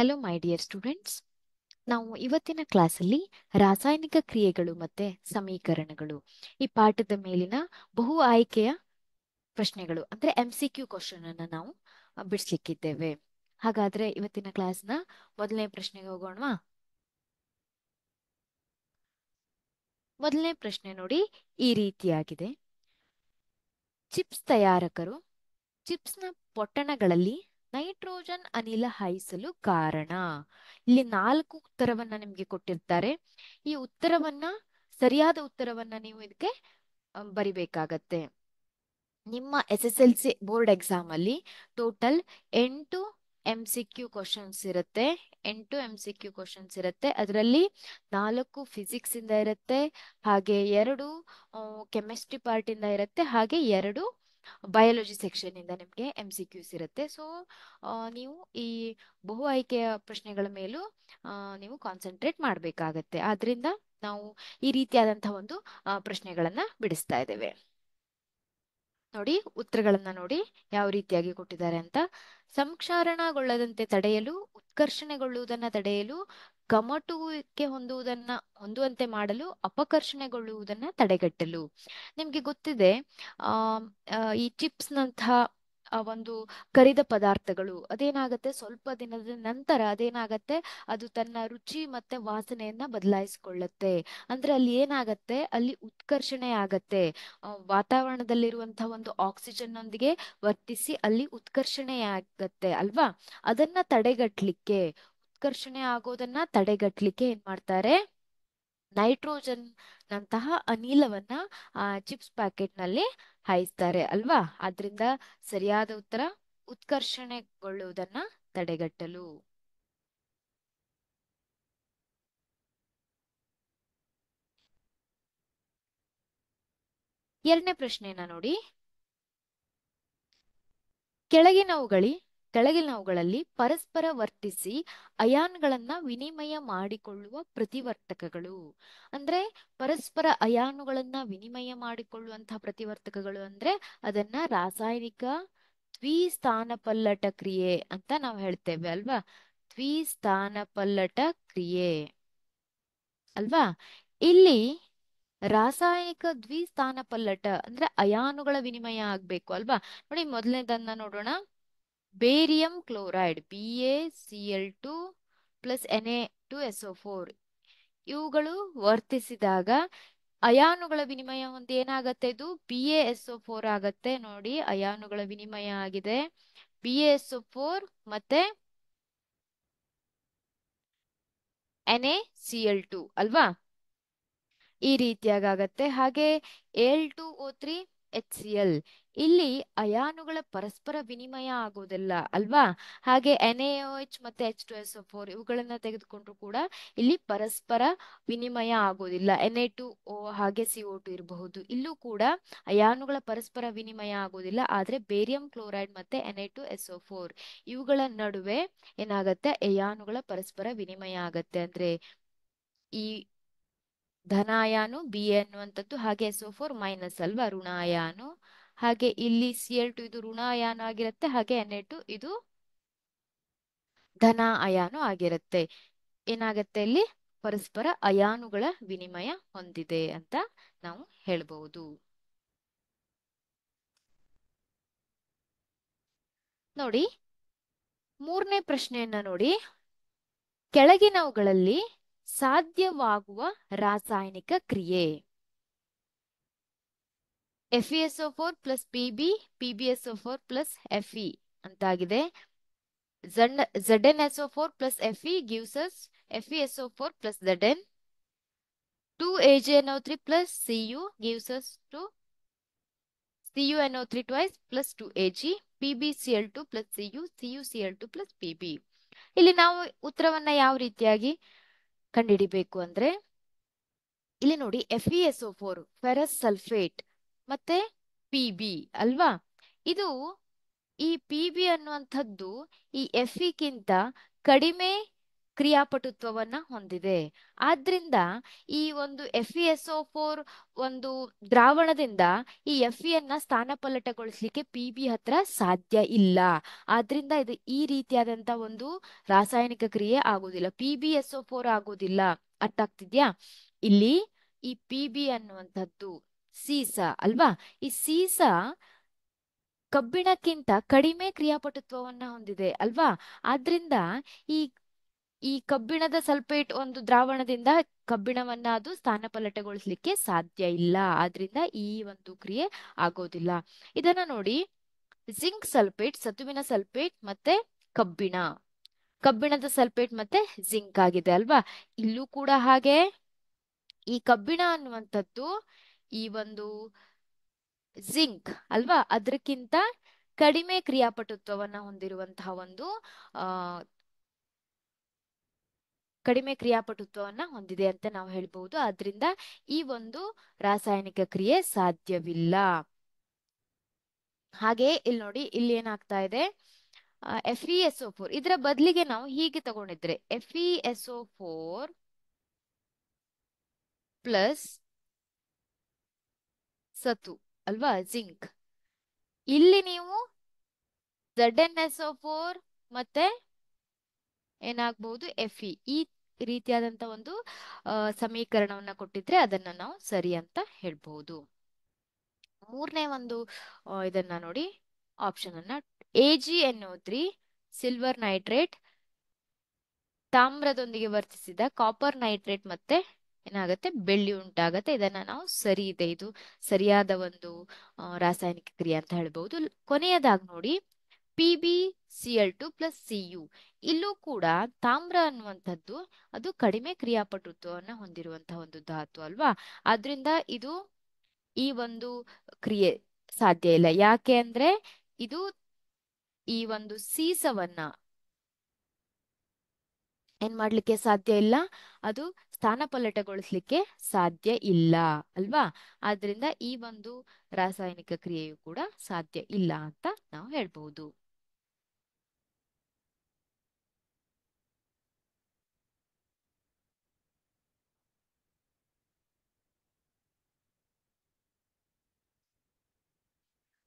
hello my dear students ನಾವು ಇವತ್ತಿನ ಕ್ಲಾಸಲ್ಲಿ ರಾಸಾಯನಿಕ ಕ್ರಿಯೆಗಳು ಮತ್ತೆ ಸಮೀಕರಣಗಳು ಈ ಪಾಠದ ಮೇಲಿನ ಬಹು ಆಯ್ಕೆಯ ಪ್ರಶ್ನೆಗಳು ಅಂದ್ರೆ ಎಂ ಸಿ ಕ್ಯೂ ಕ್ವಶನ್ ನಾವು ಬಿಡಿಸ್ಲಿಕ್ಕಿದ್ದೇವೆ ಹಾಗಾದ್ರೆ ಇವತ್ತಿನ ಕ್ಲಾಸ್ನ ಮೊದಲನೇ ಪ್ರಶ್ನೆಗೆ ಹೋಗೋಣವಾ ಮೊದಲನೇ ಪ್ರಶ್ನೆ ನೋಡಿ ಈ ರೀತಿಯಾಗಿದೆ ಚಿಪ್ಸ್ ತಯಾರಕರು ಚಿಪ್ಸ್ನ ಪೊಟ್ಟಣಗಳಲ್ಲಿ ನೈಟ್ರೋಜನ್ ಅನಿಲ ಹಾಯಿಸಲು ಕಾರಣ ಇಲ್ಲಿ ನಾಲ್ಕು ಉತ್ತರವನ್ನ ನಿಮ್ಗೆ ಕೊಟ್ಟಿರ್ತಾರೆ ಈ ಉತ್ತರವನ್ನ ಸರಿಯಾದ ಉತ್ತರವನ್ನ ನೀವು ಇದಕ್ಕೆ ಬರಿಬೇಕಾಗತ್ತೆ ನಿಮ್ಮ S S L C board exam ಅಲ್ಲಿ ಟೋಟಲ್ ಎಂಟು ಎಂ ಸಿ ಕ್ಯೂ ಕ್ವಶನ್ಸ್ ಇರುತ್ತೆ ಎಂಟು ಎಂ ಸಿ ಕ್ಯೂ ಕ್ವಶನ್ಸ್ ಇರುತ್ತೆ ಅದರಲ್ಲಿ ನಾಲ್ಕು ಫಿಸಿಕ್ಸ್ ಇಂದ ಇರುತ್ತೆ ಹಾಗೆ ಎರಡು ಕೆಮಿಸ್ಟ್ರಿ ಪಾರ್ಟ್ ಇಂದ ಇರುತ್ತೆ ಹಾಗೆ ಎರಡು ಬಯಾಲಜಿ ಸೆಕ್ಷನ್ನಿಂದ ನಿಮಗೆ ಎಮ್ ಸಿ ಕ್ಯೂಸ್ ಇರುತ್ತೆ ಸೊ ನೀವು ಈ ಬಹು ಆಯ್ಕೆಯ ಪ್ರಶ್ನೆಗಳ ಮೇಲೂ ನೀವು ಕಾನ್ಸಂಟ್ರೇಟ್ ಮಾಡಬೇಕಾಗತ್ತೆ ಆದ್ದರಿಂದ ನಾವು ಈ ರೀತಿಯಾದಂತಹ ಒಂದು ಪ್ರಶ್ನೆಗಳನ್ನು ಬಿಡಿಸ್ತಾ ಇದ್ದೇವೆ ನೋಡಿ ಉತ್ತರಗಳನ್ನ ನೋಡಿ ಯಾವ ರೀತಿಯಾಗಿ ಕೊಟ್ಟಿದ್ದಾರೆ ಅಂತ ಸಂಕ್ಷಾರಣಗೊಳ್ಳದಂತೆ ತಡೆಯಲು ಆಕರ್ಷಣೆಗೊಳ್ಳುವುದನ್ನ ತಡೆಯಲು ಕಮಟುವಿಕೆ ಹೊಂದುವುದನ್ನ ಹೊಂದುವಂತೆ ಮಾಡಲು ಅಪಕರ್ಷಣೆಗೊಳ್ಳುವುದನ್ನ ತಡೆಗಟ್ಟಲು ನಿಮ್ಗೆ ಗೊತ್ತಿದೆ ಆ ಈ ಚಿಪ್ಸ್ ನಂತಹ ಒಂದು ಕರಿದ ಪದಾರ್ಥಗಳು ಅದೇನಾಗತ್ತೆ ಸ್ವಲ್ಪ ದಿನದ ನಂತರ ಅದೇನಾಗತ್ತೆ ಅದು ತನ್ನ ರುಚಿ ಮತ್ತೆ ವಾಸನೆಯನ್ನ ಬದಲಾಯಿಸಿಕೊಳ್ಳುತ್ತೆ ಅಂದ್ರೆ ಅಲ್ಲಿ ಏನಾಗತ್ತೆ ಅಲ್ಲಿ ಉತ್ಕರ್ಷಣೆ ಆಗತ್ತೆ ವಾತಾವರಣದಲ್ಲಿರುವಂತಹ ಒಂದು ಆಕ್ಸಿಜನ್ ನೊಂದಿಗೆ ವರ್ತಿಸಿ ಅಲ್ಲಿ ಉತ್ಕರ್ಷಣೆ ಆಗತ್ತೆ ಅಲ್ವಾ ಅದನ್ನ ತಡೆಗಟ್ಟಲಿಕ್ಕೆ ಉತ್ಕರ್ಷಣೆ ಆಗೋದನ್ನ ತಡೆಗಟ್ಟಲಿಕ್ಕೆ ಏನ್ ಮಾಡ್ತಾರೆ ನೈಟ್ರೋಜನ್ ನಂತಹ ಅನಿಲವನ್ನ ಆ ಚಿಪ್ಸ್ ಪ್ಯಾಕೆಟ್ ನಲ್ಲಿ ಹಾಯಿಸ್ತಾರೆ ಅಲ್ವಾ ಆದ್ರಿಂದ ಸರಿಯಾದ ಉತ್ತರ ಉತ್ಕರ್ಷಣೆಗೊಳ್ಳುವುದನ್ನ ತಡೆಗಟ್ಟಲು ಎರಡನೇ ಪ್ರಶ್ನೆಯನ್ನ ನೋಡಿ ಕೆಳಗಿನವುಗಳಿ ಕೆಳಗಿನವುಗಳಲ್ಲಿ ಪರಸ್ಪರ ವರ್ತಿಸಿ ಅಯಾನ್ಗಳನ್ನು ವಿನಿಮಯ ಮಾಡಿಕೊಳ್ಳುವ ಪ್ರತಿವರ್ತಕಗಳು ಅಂದ್ರೆ ಪರಸ್ಪರ ಅಯಾನುಗಳನ್ನ ವಿನಿಮಯ ಮಾಡಿಕೊಳ್ಳುವಂತಹ ಪ್ರತಿವರ್ತಕಗಳು ಅಂದ್ರೆ ಅದನ್ನ ರಾಸಾಯನಿಕ ದ್ವಿಸ್ಥಾನ ಪಲ್ಲಟ ಕ್ರಿಯೆ ಅಂತ ನಾವು ಹೇಳ್ತೇವೆ ಅಲ್ವಾ ದ್ವಿಸ್ಥಾನ ಪಲ್ಲಟ ಕ್ರಿಯೆ ಅಲ್ವಾ ಇಲ್ಲಿ ರಾಸಾಯನಿಕ ದ್ವಿಸ್ಥಾನ ಪಲ್ಲಟ ಅಂದ್ರೆ ಅಯಾನುಗಳ ವಿನಿಮಯ ಆಗ್ಬೇಕು ಅಲ್ವಾ ನೋಡಿ ಮೊದಲನೇದನ್ನ ನೋಡೋಣ barium chloride B A C L two plus N A two S O four ಇವುಗಳು ವರ್ತಿಸಿದಾಗ ಅಯಾನುಗಳ ವಿನಿಮಯ ಒಂದು ಏನಾಗತ್ತೆ ಇದು B A S O four ಆಗತ್ತೆ ನೋಡಿ ಅಯಾನುಗಳ ವಿನಿಮಯ ಆಗಿದೆ B A S O four ಮತ್ತೆ N A C L two ಅಲ್ವಾ ಈ ರೀತಿಯಾಗತ್ತೆ ಹಾಗೆ L two O three H C L ಇಲ್ಲಿ ಅಯಾನುಗಳ ಪರಸ್ಪರ ವಿನಿಮಯ ಆಗೋದಿಲ್ಲ ಅಲ್ವಾ ಹಾಗೆ ಎನ್ ಎಚ್ ಮತ್ತೆ ಎಚ್ ಟು ಎಸ್ ಫೋರ್ ಇವುಗಳನ್ನ ತೆಗೆದುಕೊಂಡ್ರು ಕೂಡ ಇಲ್ಲಿ ಪರಸ್ಪರ ವಿನಿಮಯ ಆಗೋದಿಲ್ಲ ಎನ್ ಎ ಟು ಓ ಹಾಗೆ ಸಿ ಟು ಇರಬಹುದು ಇಲ್ಲೂ ಕೂಡ ಅಯಾನುಗಳ ಪರಸ್ಪರ ವಿನಿಮಯ ಆಗೋದಿಲ್ಲ ಆದ್ರೆ ಬೇರಿಯಂ ಕ್ಲೋರೈಡ್ ಮತ್ತೆ N A two S four ಇವುಗಳ ನಡುವೆ ಏನಾಗತ್ತೆ ಅಯಾನುಗಳ ಪರಸ್ಪರ ವಿನಿಮಯ ಆಗತ್ತೆ ಅಂದ್ರೆ ಈ ಧನಾಯಾನು ಬಿ ಎನ್ನುವಂಥದ್ದು ಹಾಗೆ ಎಸ್ ಫೋರ್ ಮೈನಸ್ ಅಲ್ವಾ ಋಣಾಯಾನು ಹಾಗೆ ಇಲ್ಲಿ ಸಿ ಎಲ್ ಟು ಇದು ಋಣ ಅಯಾನು ಆಗಿರುತ್ತೆ ಹಾಗೆ ಎನ್ ಟು ಇದು ಧನ ಅಯಾನು ಆಗಿರುತ್ತೆ ಏನಾಗತ್ತೆ ಇಲ್ಲಿ ಪರಸ್ಪರ ಅಯಾನುಗಳ ವಿನಿಮಯ ಹೊಂದಿದೆ ಅಂತ ನಾವು ಹೇಳ್ಬಹುದು ನೋಡಿ ಮೂರನೇ ಪ್ರಶ್ನೆಯನ್ನ ನೋಡಿ ಕೆಳಗಿನವುಗಳಲ್ಲಿ ಸಾಧ್ಯವಾಗುವ ರಾಸಾಯನಿಕ ಕ್ರಿಯೆ four plus P B P B four plus F E ಅಂತಾಗಿದೆ Z Z N S four plus F E gives F E S four plus Z N two A J N three plus C U gives two C U N O three twice plus two A G P B C L two plus C U C U C L two plus P B ಇಲ್ಲಿ ನಾವು ಉತ್ತರವನ್ನ ಯಾವ ರೀತಿಯಾಗಿ ಕಂಡುಹಿಡಿಬೇಕು ಅಂದ್ರೆ ಇಲ್ಲಿ ನೋಡಿ F E S four ferrous sulphate ಮತ್ತೆ ಪಿ ಬಿ ಅಲ್ವಾ ಇದು ಈ ಪಿ ಬಿ ಅನ್ನುವಂಥದ್ದು ಈ ಎಫ್ e ಗಿಂತ ಕಡಿಮೆ ಕ್ರಿಯಾಪಟುತ್ವವನ್ನ ಹೊಂದಿದೆ ಆದ್ರಿಂದ ಈ ಒಂದು ಎಫ್ ಇ e ಒಂದು ದ್ರಾವಣದಿಂದ ಈ ಎಫ್ e ಸ್ಥಾನ ಸ್ಥಾನಪಲ್ಲಟಗೊಳಿಸ್ಲಿಕ್ಕೆ ಪಿ ಬಿ ಹತ್ರ ಸಾಧ್ಯ ಇಲ್ಲ ಆದ್ರಿಂದ ಇದು ಈ ರೀತಿಯಾದಂತ ಒಂದು ರಾಸಾಯನಿಕ ಕ್ರಿಯೆ ಆಗೋದಿಲ್ಲ ಪಿ ಬಿ ಎಸ್ ಫೋರ್ ಆಗೋದಿಲ್ಲ ಅರ್ಥ ಆಗ್ತಿದ್ಯಾ ಇಲ್ಲಿ ಈ ಪಿ ಬಿ ಅನ್ನುವಂಥದ್ದು ಸೀಸ ಅಲ್ವಾ ಈ ಸೀಸ ಕಬ್ಬಿಣಕ್ಕಿಂತ ಕಡಿಮೆ ಕ್ರಿಯಾಪಟುತ್ವವನ್ನ ಹೊಂದಿದೆ ಅಲ್ವಾ ಆದ್ರಿಂದ ಈ ಈ ಕಬ್ಬಿಣದ ಸಲ್ಪೇಟ್ ಒಂದು ದ್ರಾವಣದಿಂದ ಕಬ್ಬಿಣವನ್ನ ಅದು ಪಲಟಗೊಳಿಸ್ಲಿಕ್ಕೆ ಸಾಧ್ಯ ಇಲ್ಲ ಆದ್ರಿಂದ ಈ ಒಂದು ಕ್ರಿಯೆ ಆಗೋದಿಲ್ಲ ಇದನ್ನ ನೋಡಿ ಜಿಂಕ್ ಸಲ್ಪೇಟ್ ಸತುವಿನ ಸಲ್ಪೇಟ್ ಮತ್ತೆ ಕಬ್ಬಿಣ ಕಬ್ಬಿಣದ ಸಲ್ಪೇಟ್ ಮತ್ತೆ ಜಿಂಕ್ ಆಗಿದೆ ಅಲ್ವಾ ಇಲ್ಲೂ ಕೂಡ ಹಾಗೆ ಈ ಕಬ್ಬಿಣ ಅನ್ನುವಂಥದ್ದು ಈ ಒಂದು ಜಿಂಕ್ ಅಲ್ವಾ ಅದಕ್ಕಿಂತ ಕಡಿಮೆ ಕ್ರಿಯಾಪಟುತ್ವವನ್ನು ಹೊಂದಿರುವಂತಹ ಒಂದು ಕಡಿಮೆ ಕ್ರಿಯಾಪಟುತ್ವವನ್ನ ಹೊಂದಿದೆ ಅಂತ ನಾವು ಹೇಳ್ಬಹುದು ಆದ್ರಿಂದ ಈ ಒಂದು ರಾಸಾಯನಿಕ ಕ್ರಿಯೆ ಸಾಧ್ಯವಿಲ್ಲ ಹಾಗೆ ಇಲ್ಲಿ ನೋಡಿ ಇಲ್ಲಿ ಏನಾಗ್ತಾ ಇದೆ F E S e O four ಇದರ ಬದಲಿಗೆ ನಾವು ಹೀಗೆ ತಗೊಂಡಿದ್ರೆ F E S O four plus ಸತು ಅಲ್ವಾ ಜಿಂಕ್ ಇಲ್ಲಿ ನೀವು ಝಡ್ ಎನ್ ಎಸ್ ಫೋರ್ ಮತ್ತೆ ಏನಾಗ್ಬಹುದು ಎಫ್ ಇ ರೀತಿಯಾದಂತ ಒಂದು ಸಮೀಕರಣವನ್ನ ಕೊಟ್ಟಿದ್ರೆ ಅದನ್ನ ನಾವು ಸರಿ ಅಂತ ಹೇಳ್ಬಹುದು ಮೂರನೇ ಒಂದು ಇದನ್ನ ನೋಡಿ ಆಪ್ಷನ್ ಅನ್ನ A G three silver nitrate ತಾಮ್ರದೊಂದಿಗೆ ವರ್ತಿಸಿದ ಕಾಪರ್ ನೈಟ್ರೇಟ್ ಮತ್ತೆ ಏನಾಗುತ್ತೆ ಬೆಳ್ಳಿ ಉಂಟಾಗತ್ತೆ ಇದನ್ನ ನಾವು ಸರಿ ಇದೆ ಇದು ಸರಿಯಾದ ಒಂದು ರಾಸಾಯನಿಕ ಕ್ರಿಯೆ ಅಂತ ಹೇಳ್ಬಹುದು ಕೊನೆಯದಾಗಿ ನೋಡಿ P B C L two plus C U ಇಲ್ಲೂ ಕೂಡ ತಾಮ್ರ ಅನ್ನುವಂಥದ್ದು ಅದು ಕಡಿಮೆ ಕ್ರಿಯಾಪಟುತ್ವವನ್ನು ಹೊಂದಿರುವಂತಹ ಒಂದು ಧಾತು ಅಲ್ವಾ ಆದ್ರಿಂದ ಇದು ಈ ಒಂದು ಕ್ರಿಯೆ ಸಾಧ್ಯ ಇಲ್ಲ ಯಾಕೆ ಅಂದ್ರೆ ಇದು ಈ ಒಂದು ಸೀಸವನ್ನ ಏನ್ ಮಾಡ್ಲಿಕ್ಕೆ ಸಾಧ್ಯ ಇಲ್ಲ ಅದು ಸ್ಥಾನಪಲ್ಲಟಗೊಳಿಸ್ಲಿಕ್ಕೆ ಸಾಧ್ಯ ಇಲ್ಲ ಅಲ್ವಾ ಆದ್ರಿಂದ ಈ ಒಂದು ರಾಸಾಯನಿಕ ಕ್ರಿಯೆಯು ಕೂಡ ಸಾಧ್ಯ ಇಲ್ಲ ಅಂತ ನಾವು ಹೇಳ್ಬಹುದು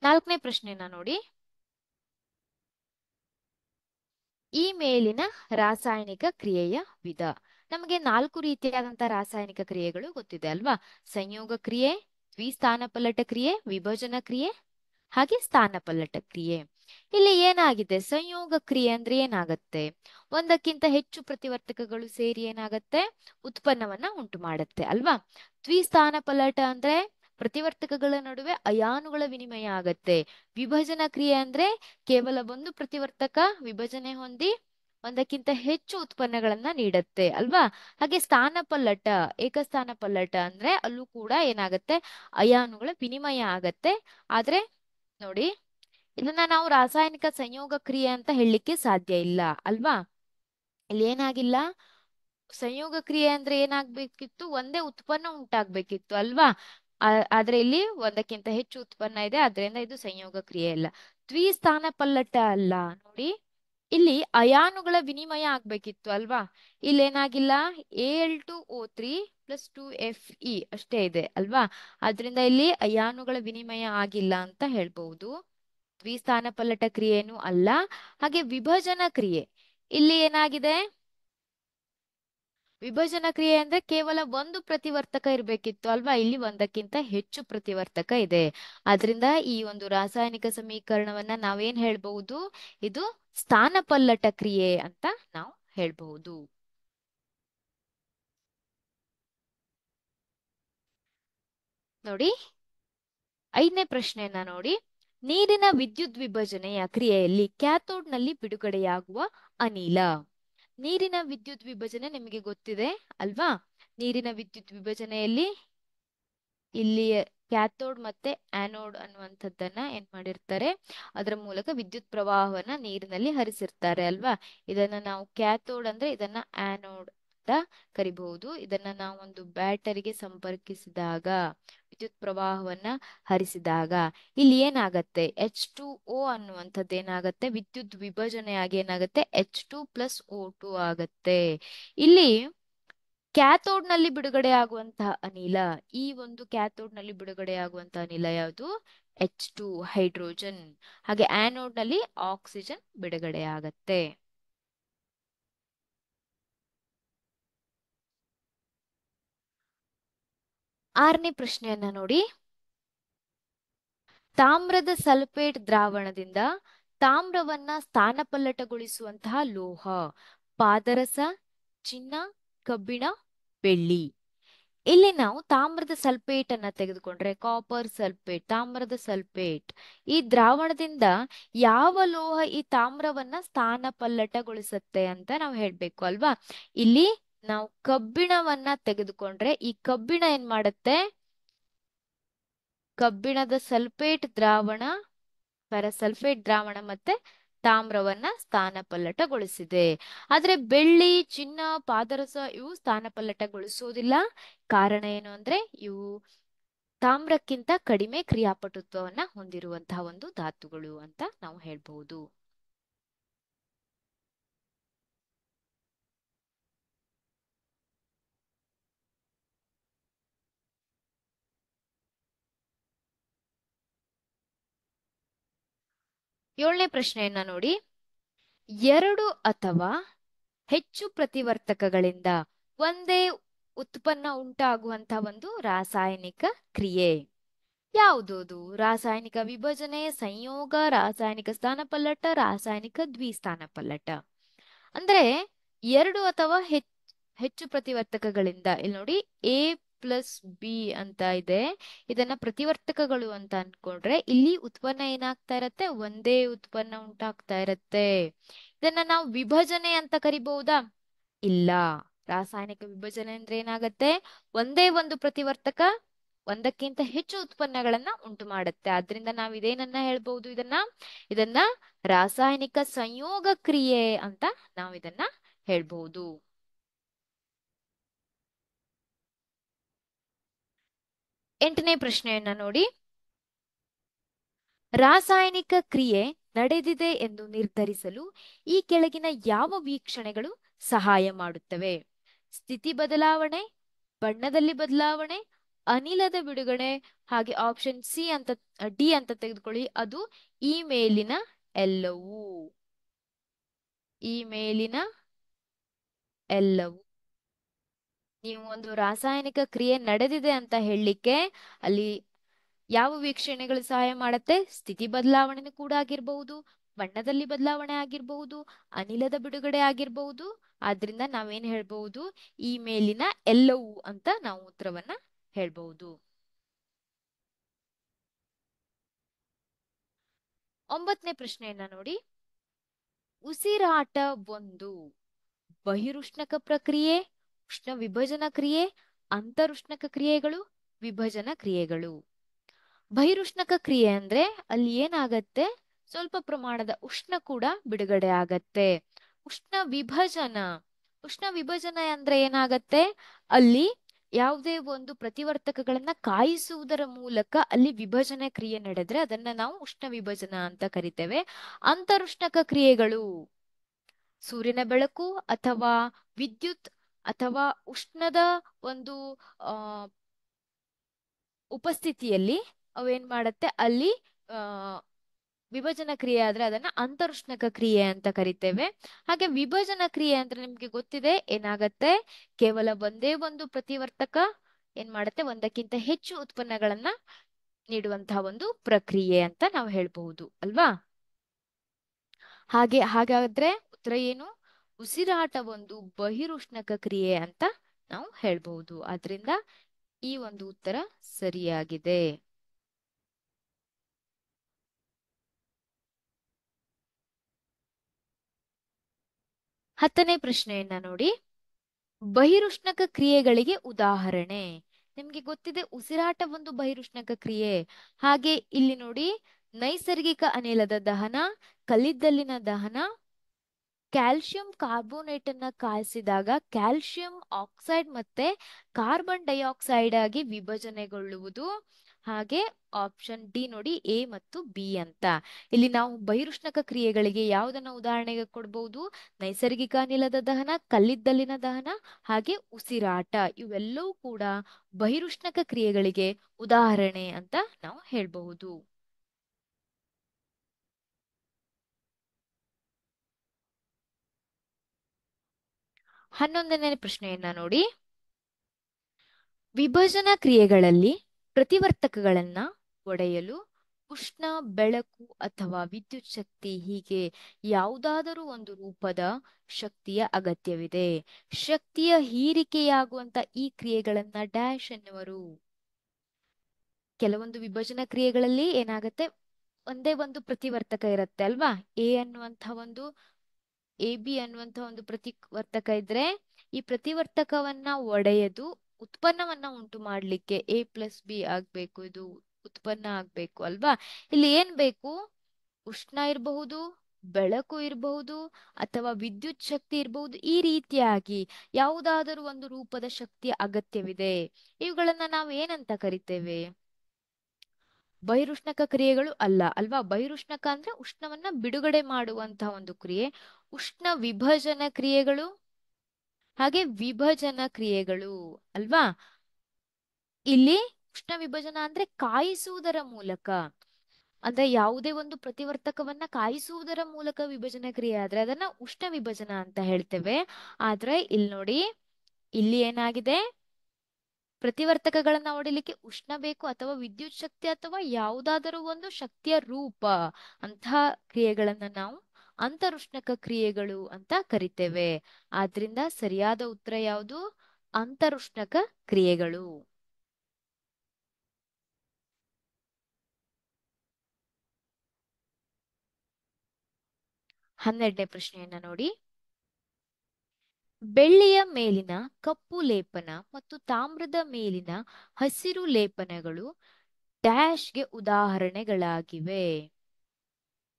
ನಾಲ್ಕನೇ ಪ್ರಶ್ನೆಯನ್ನ ನೋಡಿ ಈ ಮೇಲಿನ ರಾಸಾಯನಿಕ ಕ್ರಿಯೆಯ ವಿಧ ನಮಗೆ ನಾಲ್ಕು ರೀತಿಯಾದಂತಹ ರಾಸಾಯನಿಕ ಕ್ರಿಯೆಗಳು ಗೊತ್ತಿದೆ ಅಲ್ವಾ ಸಂಯೋಗ ಕ್ರಿಯೆ ದ್ವಿಸ್ಥಾನ ಪಲ್ಲಟ ಕ್ರಿಯೆ ವಿಭಜನ ಕ್ರಿಯೆ ಹಾಗೆ ಸ್ಥಾನ ಪಲ್ಲಟ ಕ್ರಿಯೆ ಇಲ್ಲಿ ಏನಾಗಿದೆ ಸಂಯೋಗ ಕ್ರಿಯೆ ಅಂದ್ರೆ ಏನಾಗತ್ತೆ ಒಂದಕ್ಕಿಂತ ಹೆಚ್ಚು ಪ್ರತಿವರ್ತಕಗಳು ಸೇರಿ ಏನಾಗತ್ತೆ ಉತ್ಪನ್ನವನ್ನ ಉಂಟು ಮಾಡುತ್ತೆ ಅಲ್ವಾ ದ್ವಿಸ್ಥಾನ ಪಲ್ಲಟ ಅಂದ್ರೆ ಪ್ರತಿವರ್ತಕಗಳ ನಡುವೆ ಅಯಾನುಗಳ ವಿನಿಮಯ ಆಗತ್ತೆ ವಿಭಜನ ಕ್ರಿಯೆ ಅಂದ್ರೆ ಕೇವಲ ಒಂದು ಪ್ರತಿವರ್ತಕ ವಿಭಜನೆ ಹೊಂದಿ ಒಂದಕ್ಕಿಂತ ಹೆಚ್ಚು ಉತ್ಪನ್ನಗಳನ್ನ ನೀಡುತ್ತೆ ಅಲ್ವಾ ಹಾಗೆ ಸ್ಥಾನ ಪಲ್ಲಟ ಏಕಸ್ಥಾನ ಪಲ್ಲಟ ಅಂದ್ರೆ ಅಲ್ಲೂ ಕೂಡ ಏನಾಗತ್ತೆ ಅಯಾನುಗಳ ವಿನಿಮಯ ಆಗತ್ತೆ ಆದ್ರೆ ನೋಡಿ ಇದನ್ನ ನಾವು ರಾಸಾಯನಿಕ ಸಂಯೋಗ ಕ್ರಿಯೆ ಅಂತ ಹೇಳಲಿಕ್ಕೆ ಸಾಧ್ಯ ಇಲ್ಲ ಅಲ್ವಾ ಇಲ್ಲಿ ಏನಾಗಿಲ್ಲ ಸಂಯೋಗ ಕ್ರಿಯೆ ಅಂದ್ರೆ ಏನಾಗ್ಬೇಕಿತ್ತು ಒಂದೇ ಉತ್ಪನ್ನ ಉಂಟಾಗ್ಬೇಕಿತ್ತು ಅಲ್ವಾ ಆದ್ರೆ ಇಲ್ಲಿ ಒಂದಕ್ಕಿಂತ ಹೆಚ್ಚು ಉತ್ಪನ್ನ ಇದೆ ಆದ್ರಿಂದ ಇದು ಸಂಯೋಗ ಕ್ರಿಯೆ ಅಲ್ಲ ದ್ವಿಸ್ಥಾನ ಪಲ್ಲಟ ಅಲ್ಲ ನೋಡಿ ಇಲ್ಲಿ ಅಯಾನುಗಳ ವಿನಿಮಯ ಆಗ್ಬೇಕಿತ್ತು ಅಲ್ವಾ ಇಲ್ಲೇನಾಗಿಲ್ಲ L two O three plus two F E ಅಷ್ಟೇ ಇದೆ ಅಲ್ವಾ ಅದರಿಂದ ಇಲ್ಲಿ ಅಯಾನುಗಳ ವಿನಿಮಯ ಆಗಿಲ್ಲ ಅಂತ ಹೇಳ್ಬಹುದು ದ್ವಿಸ್ಥಾನ ಪಲ್ಲಟ ಕ್ರಿಯೆನೂ ಅಲ್ಲ ಹಾಗೆ ವಿಭಜನ ಕ್ರಿಯೆ ಇಲ್ಲಿ ಏನಾಗಿದೆ ವಿಭಜನಾ ಕ್ರಿಯೆ ಅಂದ್ರೆ ಕೇವಲ ಒಂದು ಪ್ರತಿವರ್ತಕ ಇರಬೇಕಿತ್ತು ಅಲ್ವಾ ಇಲ್ಲಿ ಒಂದಕ್ಕಿಂತ ಹೆಚ್ಚು ಪ್ರತಿವರ್ತಕ ಇದೆ ಆದ್ರಿಂದ ಈ ಒಂದು ರಾಸಾಯನಿಕ ಸಮೀಕರಣವನ್ನ ನಾವೇನ್ ಹೇಳ್ಬಹುದು ಇದು ಸ್ಥಾನಪಲ್ಲಟ ಕ್ರಿಯೆ ಅಂತ ನಾವು ಹೇಳ್ಬಹುದು ನೋಡಿ ಐದನೇ ಪ್ರಶ್ನೆಯನ್ನ ನೋಡಿ ನೀರಿನ ವಿದ್ಯುತ್ ವಿಭಜನೆಯ ಕ್ರಿಯೆಯಲ್ಲಿ ಕ್ಯಾಥೋಡ್ನಲ್ಲಿ ಬಿಡುಗಡೆಯಾಗುವ ಅನಿಲ ನೀರಿನ ವಿದ್ಯುತ್ ವಿಭಜನೆ ನಿಮಗೆ ಗೊತ್ತಿದೆ ಅಲ್ವಾ ನೀರಿನ ವಿದ್ಯುತ್ ವಿಭಜನೆಯಲ್ಲಿ ಇಲ್ಲಿ ಕ್ಯಾಥೋಡ್ ಮತ್ತೆ ಆನೋಡ್ ಅನ್ನುವಂಥದ್ದನ್ನ ಏನ್ ಮಾಡಿರ್ತಾರೆ ಅದರ ಮೂಲಕ ವಿದ್ಯುತ್ ಪ್ರವಾಹವನ್ನ ನೀರಿನಲ್ಲಿ ಹರಿಸಿರ್ತಾರೆ ಅಲ್ವಾ ಇದನ್ನ ನಾವು ಕ್ಯಾಥೋಡ್ ಅಂದ್ರೆ ಇದನ್ನ ಆನೋಡ್ ಅಂತ ಕರಿಬಹುದು ಇದನ್ನ ನಾವು ಒಂದು ಬ್ಯಾಟರಿಗೆ ಸಂಪರ್ಕಿಸಿದಾಗ ವಿದ್ಯುತ್ ಪ್ರವಾಹವನ್ನ ಹರಿಸಿದಾಗ ಇಲ್ಲಿ ಏನಾಗತ್ತೆ ಎಚ್ ಟು ಓ ಅನ್ನುವಂಥದ್ದು ಏನಾಗತ್ತೆ ವಿದ್ಯುತ್ ವಿಭಜನೆಯಾಗಿ ಏನಾಗುತ್ತೆ H two plus O two ಆಗತ್ತೆ ಇಲ್ಲಿ ಕ್ಯಾಥೋಡ್ ನಲ್ಲಿ ಬಿಡುಗಡೆ ಆಗುವಂತಹ ಅನಿಲ ಈ ಒಂದು ಕ್ಯಾಥೋಡ್ ನಲ್ಲಿ ಬಿಡುಗಡೆ ಆಗುವಂತಹ ಅನಿಲ ಯಾವುದು ಎಚ್ ಟು ಹೈಡ್ರೋಜನ್ ಹಾಗೆ ಆನೋಡ್ ನಲ್ಲಿ ಆಕ್ಸಿಜನ್ ಬಿಡುಗಡೆ ಆಗತ್ತೆ ಆರನೇ ಪ್ರಶ್ನೆಯನ್ನ ನೋಡಿ ತಾಮ್ರದ ಸಲ್ಫೇಟ್ ದ್ರಾವಣದಿಂದ ತಾಮ್ರವನ್ನ ಸ್ಥಾನಪಲ್ಲಟಗೊಳಿಸುವಂತಹ ಲೋಹ ಪಾದರಸ ಚಿನ್ನ ಕಬ್ಬಿಣ ಬೆಳ್ಳಿ ಇಲ್ಲಿ ನಾವು ತಾಮ್ರದ ಸಲ್ಫೇಟ್ ಅನ್ನ ತೆಗೆದುಕೊಂಡ್ರೆ ಕಾಪರ್ ಸಲ್ಫೇಟ್ ತಾಮ್ರದ ಸಲ್ಪೇಟ್ ಈ ದ್ರಾವಣದಿಂದ ಯಾವ ಲೋಹ ಈ ತಾಮ್ರವನ್ನ ಸ್ಥಾನ ಪಲ್ಲಟಗೊಳಿಸುತ್ತೆ ಅಂತ ನಾವು ಹೇಳ್ಬೇಕು ಅಲ್ವಾ ಇಲ್ಲಿ ನಾವು ಕಬ್ಬಿಣವನ್ನ ತೆಗೆದುಕೊಂಡ್ರೆ ಈ ಕಬ್ಬಿಣ ಏನ್ ಮಾಡುತ್ತೆ ಕಬ್ಬಿಣದ ಸಲ್ಫೇಟ್ ದ್ರಾವಣ ಸಲ್ಫೇಟ್ ದ್ರಾವಣ ಮತ್ತೆ ತಾಮ್ರವನ್ನ ಸ್ಥಾನಪಲ್ಲಟಗೊಳಿಸಿದೆ ಆದ್ರೆ ಬೆಳ್ಳಿ ಚಿನ್ನ ಪಾದರಸ ಇವು ಪಲ್ಲಟಗೊಳಿಸುವುದಿಲ್ಲ ಕಾರಣ ಏನು ಅಂದ್ರೆ ಇವು ತಾಮ್ರಕ್ಕಿಂತ ಕಡಿಮೆ ಕ್ರಿಯಾಪಟುತ್ವವನ್ನ ಹೊಂದಿರುವಂತಹ ಒಂದು ಧಾತುಗಳು ಅಂತ ನಾವು ಹೇಳ್ಬಹುದು ಏಳನೇ ಪ್ರಶ್ನೆಯನ್ನ ನೋಡಿ ಎರಡು ಅಥವಾ ಹೆಚ್ಚು ಪ್ರತಿವರ್ತಕಗಳಿಂದ ಒಂದೇ ಉತ್ಪನ್ನ ಉಂಟಾಗುವಂತಹ ಒಂದು ರಾಸಾಯನಿಕ ಕ್ರಿಯೆ ಯಾವುದದು ರಾಸಾಯನಿಕ ವಿಭಜನೆ ಸಂಯೋಗ ರಾಸಾಯನಿಕ ಸ್ಥಾನ ಪಲ್ಲಟ ರಾಸಾಯನಿಕ ದ್ವಿಸ್ಥಾನ ಪಲ್ಲಟ ಅಂದ್ರೆ ಎರಡು ಅಥವಾ ಹೆಚ್ಚು ಪ್ರತಿವರ್ತಕಗಳಿಂದ ಇಲ್ಲಿ ನೋಡಿ ಎ ಪ್ಲಸ್ ಬಿ ಅಂತ ಇದೆ ಇದನ್ನ ಪ್ರತಿವರ್ತಕಗಳು ಅಂತ ಅನ್ಕೊಂಡ್ರೆ ಇಲ್ಲಿ ಉತ್ಪನ್ನ ಏನಾಗ್ತಾ ಇರತ್ತೆ ಒಂದೇ ಉತ್ಪನ್ನ ಉಂಟಾಗ್ತಾ ಇರತ್ತೆ ಇದನ್ನ ನಾವು ವಿಭಜನೆ ಅಂತ ಕರಿಬಹುದಾ ಇಲ್ಲ ರಾಸಾಯನಿಕ ವಿಭಜನೆ ಅಂದ್ರೆ ಏನಾಗತ್ತೆ ಒಂದೇ ಒಂದು ಪ್ರತಿವರ್ತಕ ಒಂದಕ್ಕಿಂತ ಹೆಚ್ಚು ಉತ್ಪನ್ನಗಳನ್ನ ಉಂಟು ಮಾಡುತ್ತೆ ಆದ್ರಿಂದ ನಾವು ಇದೇನನ್ನ ಹೇಳ್ಬಹುದು ಇದನ್ನ ಇದನ್ನ ರಾಸಾಯನಿಕ ಸಂಯೋಗ ಕ್ರಿಯೆ ಅಂತ ನಾವು ಇದನ್ನ ಹೇಳ್ಬಹುದು ಎಂಟನೇ ಪ್ರಶ್ನೆಯನ್ನ ನೋಡಿ ರಾಸಾಯನಿಕ ಕ್ರಿಯೆ ನಡೆದಿದೆ ಎಂದು ನಿರ್ಧರಿಸಲು ಈ ಕೆಳಗಿನ ಯಾವ ವೀಕ್ಷಣೆಗಳು ಸಹಾಯ ಮಾಡುತ್ತವೆ ಸ್ಥಿತಿ ಬದಲಾವಣೆ ಬಣ್ಣದಲ್ಲಿ ಬದಲಾವಣೆ ಅನಿಲದ ಬಿಡುಗಡೆ ಹಾಗೆ ಆಪ್ಷನ್ ಸಿ ಅಂತ ಡಿ ಅಂತ ತೆಗೆದುಕೊಳ್ಳಿ ಅದು ಈ ಮೇಲಿನ ಎಲ್ಲವೂ ಈ ಮೇಲಿನ ಎಲ್ಲವೂ ನೀವು ಒಂದು ರಾಸಾಯನಿಕ ಕ್ರಿಯೆ ನಡೆದಿದೆ ಅಂತ ಹೇಳಲಿಕ್ಕೆ ಅಲ್ಲಿ ಯಾವ ವೀಕ್ಷಣೆಗಳು ಸಹಾಯ ಮಾಡುತ್ತೆ ಸ್ಥಿತಿ ಬದಲಾವಣೆ ಕೂಡ ಆಗಿರಬಹುದು ಬಣ್ಣದಲ್ಲಿ ಬದಲಾವಣೆ ಆಗಿರಬಹುದು ಅನಿಲದ ಬಿಡುಗಡೆ ಆಗಿರಬಹುದು ಆದ್ರಿಂದ ನಾವೇನ್ ಹೇಳ್ಬಹುದು ಈ ಮೇಲಿನ ಎಲ್ಲವೂ ಅಂತ ನಾವು ಉತ್ತರವನ್ನ ಹೇಳ್ಬಹುದು ಒಂಬತ್ತನೇ ಪ್ರಶ್ನೆಯನ್ನ ನೋಡಿ ಉಸಿರಾಟ ಒಂದು ಬಹಿರುಷ್ಣಕ ಪ್ರಕ್ರಿಯೆ ಉಷ್ಣ ವಿಭಜನ ಕ್ರಿಯೆ ಅಂತರುಷ್ಣಕ ಕ್ರಿಯೆಗಳು ವಿಭಜನ ಕ್ರಿಯೆಗಳು ಬಹಿರುಷ್ಣಕ ಕ್ರಿಯೆ ಅಂದ್ರೆ ಅಲ್ಲಿ ಏನಾಗತ್ತೆ ಸ್ವಲ್ಪ ಪ್ರಮಾಣದ ಉಷ್ಣ ಕೂಡ ಬಿಡುಗಡೆ ಆಗತ್ತೆ ಉಷ್ಣ ವಿಭಜನ ಉಷ್ಣ ವಿಭಜನ ಅಂದ್ರೆ ಏನಾಗತ್ತೆ ಅಲ್ಲಿ ಯಾವುದೇ ಒಂದು ಪ್ರತಿವರ್ತಕಗಳನ್ನ ಕಾಯಿಸುವುದರ ಮೂಲಕ ಅಲ್ಲಿ ವಿಭಜನೆ ಕ್ರಿಯೆ ನಡೆದ್ರೆ ಅದನ್ನ ನಾವು ಉಷ್ಣ ವಿಭಜನ ಅಂತ ಕರಿತೇವೆ ಅಂತರುಷ್ಣಕ ಕ್ರಿಯೆಗಳು ಸೂರ್ಯನ ಬೆಳಕು ಅಥವಾ ವಿದ್ಯುತ್ ಅಥವಾ ಉಷ್ಣದ ಒಂದು ಉಪಸ್ಥಿತಿಯಲ್ಲಿ ಅವೇನ್ ಮಾಡತ್ತೆ ಅಲ್ಲಿ ವಿಭಜನ ಕ್ರಿಯೆ ಆದ್ರೆ ಅದನ್ನ ಅಂತರುಷ್ಣಕ ಕ್ರಿಯೆ ಅಂತ ಕರಿತೇವೆ ಹಾಗೆ ವಿಭಜನ ಕ್ರಿಯೆ ಅಂದ್ರೆ ನಿಮ್ಗೆ ಗೊತ್ತಿದೆ ಏನಾಗತ್ತೆ ಕೇವಲ ಒಂದೇ ಒಂದು ಪ್ರತಿವರ್ತಕ ಏನ್ ಮಾಡುತ್ತೆ ಒಂದಕ್ಕಿಂತ ಹೆಚ್ಚು ಉತ್ಪನ್ನಗಳನ್ನ ನೀಡುವಂತಹ ಒಂದು ಪ್ರಕ್ರಿಯೆ ಅಂತ ನಾವು ಹೇಳ್ಬಹುದು ಅಲ್ವಾ ಹಾಗೆ ಹಾಗಾದ್ರೆ ಉತ್ತರ ಏನು ಉಸಿರಾಟ ಒಂದು ಬಹಿರುಷ್ಣಕ ಕ್ರಿಯೆ ಅಂತ ನಾವು ಹೇಳ್ಬಹುದು ಆದ್ರಿಂದ ಈ ಒಂದು ಉತ್ತರ ಸರಿಯಾಗಿದೆ ಹತ್ತನೇ ಪ್ರಶ್ನೆಯನ್ನ ನೋಡಿ ಬಹಿರುಷ್ಣಕ ಕ್ರಿಯೆಗಳಿಗೆ ಉದಾಹರಣೆ ನಿಮ್ಗೆ ಗೊತ್ತಿದೆ ಉಸಿರಾಟ ಒಂದು ಬಹಿರುಷ್ಣಕ ಕ್ರಿಯೆ ಹಾಗೆ ಇಲ್ಲಿ ನೋಡಿ ನೈಸರ್ಗಿಕ ಅನಿಲದ ದಹನ ಕಲ್ಲಿದ್ದಲಿನ ದಹನ ಕ್ಯಾಲ್ಸಿಯಂ ಕಾರ್ಬೋನೇಟ್ ಅನ್ನ ಕಾಯಿಸಿದಾಗ ಕ್ಯಾಲ್ಶಿಯಂ ಆಕ್ಸೈಡ್ ಮತ್ತೆ ಕಾರ್ಬನ್ ಡೈಆಕ್ಸೈಡ್ ಆಗಿ ವಿಭಜನೆಗೊಳ್ಳುವುದು ಹಾಗೆ ಆಪ್ಷನ್ ಡಿ ನೋಡಿ ಎ ಮತ್ತು ಬಿ ಅಂತ ಇಲ್ಲಿ ನಾವು ಬಹಿರುಷ್ಣಕ ಕ್ರಿಯೆಗಳಿಗೆ ಯಾವುದನ್ನ ಉದಾಹರಣೆಗೆ ಕೊಡಬಹುದು ನೈಸರ್ಗಿಕ ಅನಿಲದ ದಹನ ಕಲ್ಲಿದ್ದಲಿನ ದಹನ ಹಾಗೆ ಉಸಿರಾಟ ಇವೆಲ್ಲವೂ ಕೂಡ ಬಹಿರುಷ್ಣಕ ಕ್ರಿಯೆಗಳಿಗೆ ಉದಾಹರಣೆ ಅಂತ ನಾವು ಹೇಳಬಹುದು ಹನ್ನೊಂದನೇ ಪ್ರಶ್ನೆಯನ್ನ ನೋಡಿ ವಿಭಜನಾ ಕ್ರಿಯೆಗಳಲ್ಲಿ ಪ್ರತಿವರ್ತಕಗಳನ್ನ ಒಡೆಯಲು ಉಷ್ಣ ಬೆಳಕು ಅಥವಾ ವಿದ್ಯುತ್ ಶಕ್ತಿ ಹೀಗೆ ಯಾವುದಾದರೂ ಒಂದು ರೂಪದ ಶಕ್ತಿಯ ಅಗತ್ಯವಿದೆ ಶಕ್ತಿಯ ಹೀರಿಕೆಯಾಗುವಂತ ಈ ಕ್ರಿಯೆಗಳನ್ನ ಡ್ಯಾಶ್ ಎನ್ನುವರು ಕೆಲವೊಂದು ವಿಭಜನಾ ಕ್ರಿಯೆಗಳಲ್ಲಿ ಏನಾಗುತ್ತೆ ಒಂದೇ ಒಂದು ಪ್ರತಿವರ್ತಕ ಇರುತ್ತೆ ಅಲ್ವಾ ಎ ಅನ್ನುವಂತಹ ಒಂದು ಎ ಬಿ ಅನ್ನುವಂತಹ ಒಂದು ಪ್ರತಿವರ್ತಕ ಇದ್ರೆ ಈ ಪ್ರತಿವರ್ತಕವನ್ನ ಒಡೆಯದು ಉತ್ಪನ್ನವನ್ನ ಉಂಟು ಮಾಡ್ಲಿಕ್ಕೆ ಎ ಪ್ಲಸ್ ಬಿ ಆಗ್ಬೇಕು ಇದು ಉತ್ಪನ್ನ ಆಗ್ಬೇಕು ಅಲ್ವಾ ಇಲ್ಲಿ ಏನ್ ಬೇಕು ಉಷ್ಣ ಇರಬಹುದು ಬೆಳಕು ಇರಬಹುದು ಅಥವಾ ವಿದ್ಯುತ್ ಶಕ್ತಿ ಇರಬಹುದು ಈ ರೀತಿಯಾಗಿ ಯಾವುದಾದರೂ ಒಂದು ರೂಪದ ಶಕ್ತಿಯ ಅಗತ್ಯವಿದೆ ಇವುಗಳನ್ನ ನಾವು ಏನಂತ ಕರಿತೇವೆ ಬಹಿರುಷ್ಣಕ ಕ್ರಿಯೆಗಳು ಅಲ್ಲ ಅಲ್ವಾ ಬಹಿರುಷ್ಣಕ ಅಂದ್ರೆ ಉಷ್ಣವನ್ನ ಬಿಡುಗಡೆ ಮಾಡುವಂತಹ ಒಂದು ಕ್ರಿಯೆ ಉಷ್ಣ ವಿಭಜನ ಕ್ರಿಯೆಗಳು ಹಾಗೆ ವಿಭಜನ ಕ್ರಿಯೆಗಳು ಅಲ್ವಾ ಇಲ್ಲಿ ಉಷ್ಣ ವಿಭಜನ ಅಂದ್ರೆ ಕಾಯಿಸುವುದರ ಮೂಲಕ ಅಂದ್ರೆ ಯಾವುದೇ ಒಂದು ಪ್ರತಿವರ್ತಕವನ್ನ ಕಾಯಿಸುವುದರ ಮೂಲಕ ವಿಭಜನ ಕ್ರಿಯೆ ಆದ್ರೆ ಅದನ್ನ ಉಷ್ಣ ವಿಭಜನ ಅಂತ ಹೇಳ್ತೇವೆ ಆದ್ರೆ ಇಲ್ಲಿ ನೋಡಿ ಇಲ್ಲಿ ಏನಾಗಿದೆ ಪ್ರತಿವರ್ತಕಗಳನ್ನ ಹೊಡಿಲಿಕ್ಕೆ ಉಷ್ಣ ಬೇಕು ಅಥವಾ ವಿದ್ಯುತ್ ಶಕ್ತಿ ಅಥವಾ ಯಾವುದಾದರೂ ಒಂದು ಶಕ್ತಿಯ ರೂಪ ಅಂತ ಕ್ರಿಯೆಗಳನ್ನ ನಾವು ಅಂತರುಷ್ಣಕ ಕ್ರಿಯೆಗಳು ಅಂತ ಕರಿತೇವೆ ಆದ್ರಿಂದ ಸರಿಯಾದ ಉತ್ತರ ಯಾವುದು ಅಂತರುಷ್ಣಕ ಕ್ರಿಯೆಗಳು ಹನ್ನೆರಡನೇ ಪ್ರಶ್ನೆಯನ್ನ ನೋಡಿ ಬೆಳ್ಳಿಯ ಮೇಲಿನ ಕಪ್ಪು ಲೇಪನ ಮತ್ತು ತಾಮ್ರದ ಮೇಲಿನ ಹಸಿರು ಲೇಪನಗಳು ಡ್ಯಾಶ್ಗೆ ಉದಾಹರಣೆಗಳಾಗಿವೆ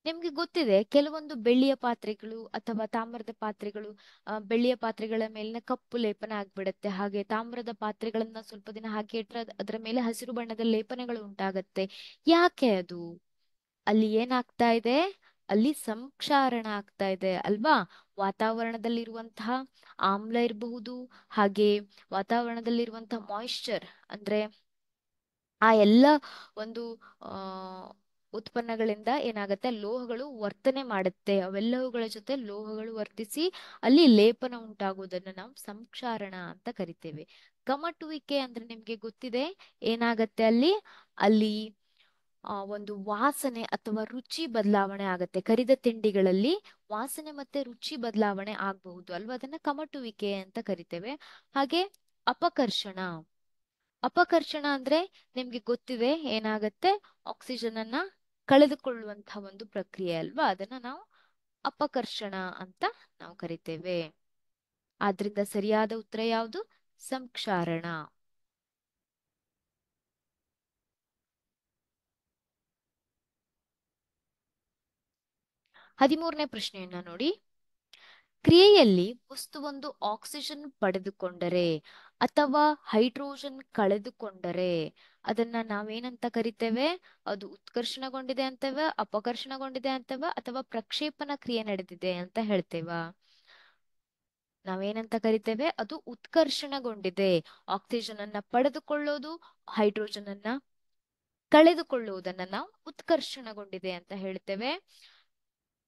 ನಿಮ್ಗೆ ಗೊತ್ತಿದೆ ಕೆಲವೊಂದು ಬೆಳ್ಳಿಯ ಪಾತ್ರೆಗಳು ಅಥವಾ ತಾಮ್ರದ ಪಾತ್ರೆಗಳು ಬೆಳ್ಳಿಯ ಪಾತ್ರೆಗಳ ಮೇಲಿನ ಕಪ್ಪು ಲೇಪನ ಆಗ್ಬಿಡತ್ತೆ ಹಾಗೆ ತಾಮ್ರದ ಪಾತ್ರೆಗಳನ್ನ ಸ್ವಲ್ಪ ದಿನ ಹಾಕಿ ಇಟ್ರೆ ಅದರ ಮೇಲೆ ಹಸಿರು ಬಣ್ಣದ ಲೇಪನಗಳು ಉಂಟಾಗತ್ತೆ ಯಾಕೆ ಅದು ಅಲ್ಲಿ ಏನಾಗ್ತಾ ಇದೆ ಅಲ್ಲಿ ಸಂಕ್ಷಾರಣ ಆಗ್ತಾ ಇದೆ ಅಲ್ವಾ ವಾತಾವರಣದಲ್ಲಿರುವಂತಹ ಆಮ್ಲ ಇರಬಹುದು ಹಾಗೆ ವಾತಾವರಣದಲ್ಲಿರುವಂತಹ ಮಾಯಿಶ್ಚರ್ ಅಂದ್ರೆ ಆ ಎಲ್ಲ ಒಂದು ಉತ್ಪನ್ನಗಳಿಂದ ಏನಾಗತ್ತೆ ಲೋಹಗಳು ವರ್ತನೆ ಮಾಡುತ್ತೆ ಅವೆಲ್ಲವುಗಳ ಜೊತೆ ಲೋಹಗಳು ವರ್ತಿಸಿ ಅಲ್ಲಿ ಲೇಪನ ಉಂಟಾಗುವುದನ್ನು ನಾವು ಸಂಕ್ಷಾರಣ ಅಂತ ಕರಿತೇವೆ ಕಮಟುವಿಕೆ ಅಂದ್ರೆ ನಿಮ್ಗೆ ಗೊತ್ತಿದೆ ಏನಾಗತ್ತೆ ಅಲ್ಲಿ ಅಲ್ಲಿ ಆ ಒಂದು ವಾಸನೆ ಅಥವಾ ರುಚಿ ಬದಲಾವಣೆ ಆಗುತ್ತೆ ಕರಿದ ತಿಂಡಿಗಳಲ್ಲಿ ವಾಸನೆ ಮತ್ತೆ ರುಚಿ ಬದಲಾವಣೆ ಆಗಬಹುದು ಅಲ್ವಾ ಅದನ್ನ ಕಮಟುವಿಕೆ ಅಂತ ಕರಿತೇವೆ ಹಾಗೆ ಅಪಕರ್ಷಣ ಅಪಕರ್ಷಣ ಅಂದ್ರೆ ನಿಮ್ಗೆ ಗೊತ್ತಿದೆ ಏನಾಗತ್ತೆ ಆಕ್ಸಿಜನ್ ಅನ್ನ ಕಳೆದುಕೊಳ್ಳುವಂತ ಒಂದು ಪ್ರಕ್ರಿಯೆ ಅಲ್ವಾ ಅದನ್ನ ನಾವು ಅಪಕರ್ಷಣ ಅಂತ ನಾವು ಕರಿತೇವೆ ಆದ್ರಿಂದ ಸರಿಯಾದ ಉತ್ತರ ಯಾವುದು ಸಂಕ್ಷಾರಣ ಹದಿಮೂರನೇ ಪ್ರಶ್ನೆಯನ್ನ ನೋಡಿ ಕ್ರಿಯೆಯಲ್ಲಿ ವಸ್ತುವೊಂದು ಆಕ್ಸಿಜನ್ ಪಡೆದುಕೊಂಡರೆ ಅಥವಾ ಹೈಡ್ರೋಜನ್ ಕಳೆದುಕೊಂಡರೆ ಅದನ್ನ ನಾವೇನಂತ ಕರಿತೇವೆ ಅದು ಉತ್ಕರ್ಷಣಗೊಂಡಿದೆ ಅಂತವ ಅಪಕರ್ಷಣಗೊಂಡಿದೆ ಅಂತವ ಅಥವಾ ಪ್ರಕ್ಷೇಪಣ ಕ್ರಿಯೆ ನಡೆದಿದೆ ಅಂತ ಹೇಳ್ತೇವ ನಾವೇನಂತ ಕರಿತೇವೆ ಅದು ಉತ್ಕರ್ಷಣಗೊಂಡಿದೆ ಆಕ್ಸಿಜನ್ ಅನ್ನ ಪಡೆದುಕೊಳ್ಳೋದು ಹೈಡ್ರೋಜನ್ ಅನ್ನ ಕಳೆದುಕೊಳ್ಳುವುದನ್ನ ನಾವು ಉತ್ಕರ್ಷಣಗೊಂಡಿದೆ ಅಂತ ಹೇಳ್ತೇವೆ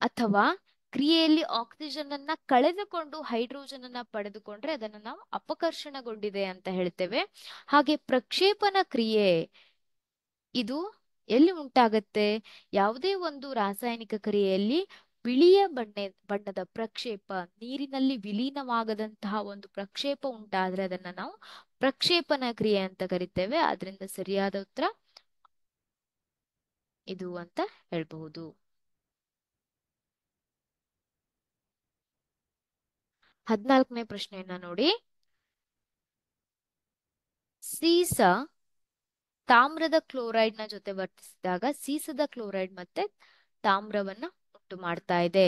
ಅಥವಾ ಕ್ರಿಯೆಯಲ್ಲಿ ಆಕ್ಸಿಜನ್ ಅನ್ನ ಕಳೆದುಕೊಂಡು ಹೈಡ್ರೋಜನ್ ಅನ್ನ ಪಡೆದುಕೊಂಡ್ರೆ ಅದನ್ನು ನಾವು ಅಪಕರ್ಷಣಗೊಂಡಿದೆ ಅಂತ ಹೇಳ್ತೇವೆ ಹಾಗೆ ಪ್ರಕ್ಷೇಪಣ ಕ್ರಿಯೆ ಇದು ಎಲ್ಲಿ ಉಂಟಾಗತ್ತೆ ಯಾವುದೇ ಒಂದು ರಾಸಾಯನಿಕ ಕ್ರಿಯೆಯಲ್ಲಿ ಬಿಳಿಯ ಬಣ್ಣ ಬಣ್ಣದ ಪ್ರಕ್ಷೇಪ ನೀರಿನಲ್ಲಿ ವಿಲೀನವಾಗದಂತಹ ಒಂದು ಪ್ರಕ್ಷೇಪ ಉಂಟಾದ್ರೆ ಅದನ್ನ ನಾವು ಪ್ರಕ್ಷೇಪಣ ಕ್ರಿಯೆ ಅಂತ ಕರಿತೇವೆ ಅದರಿಂದ ಸರಿಯಾದ ಉತ್ತರ ಇದು ಅಂತ ಹೇಳ್ಬಹುದು ಹದಿನಾಲ್ಕನೇ ಪ್ರಶ್ನೆಯನ್ನ ನೋಡಿ ಸೀಸ ತಾಮ್ರದ ಕ್ಲೋರೈಡ್ ನ ಜೊತೆ ವರ್ತಿಸಿದಾಗ ಸೀಸದ ಕ್ಲೋರೈಡ್ ಮತ್ತೆ ತಾಮ್ರವನ್ನ ಉಂಟು ಮಾಡ್ತಾ ಇದೆ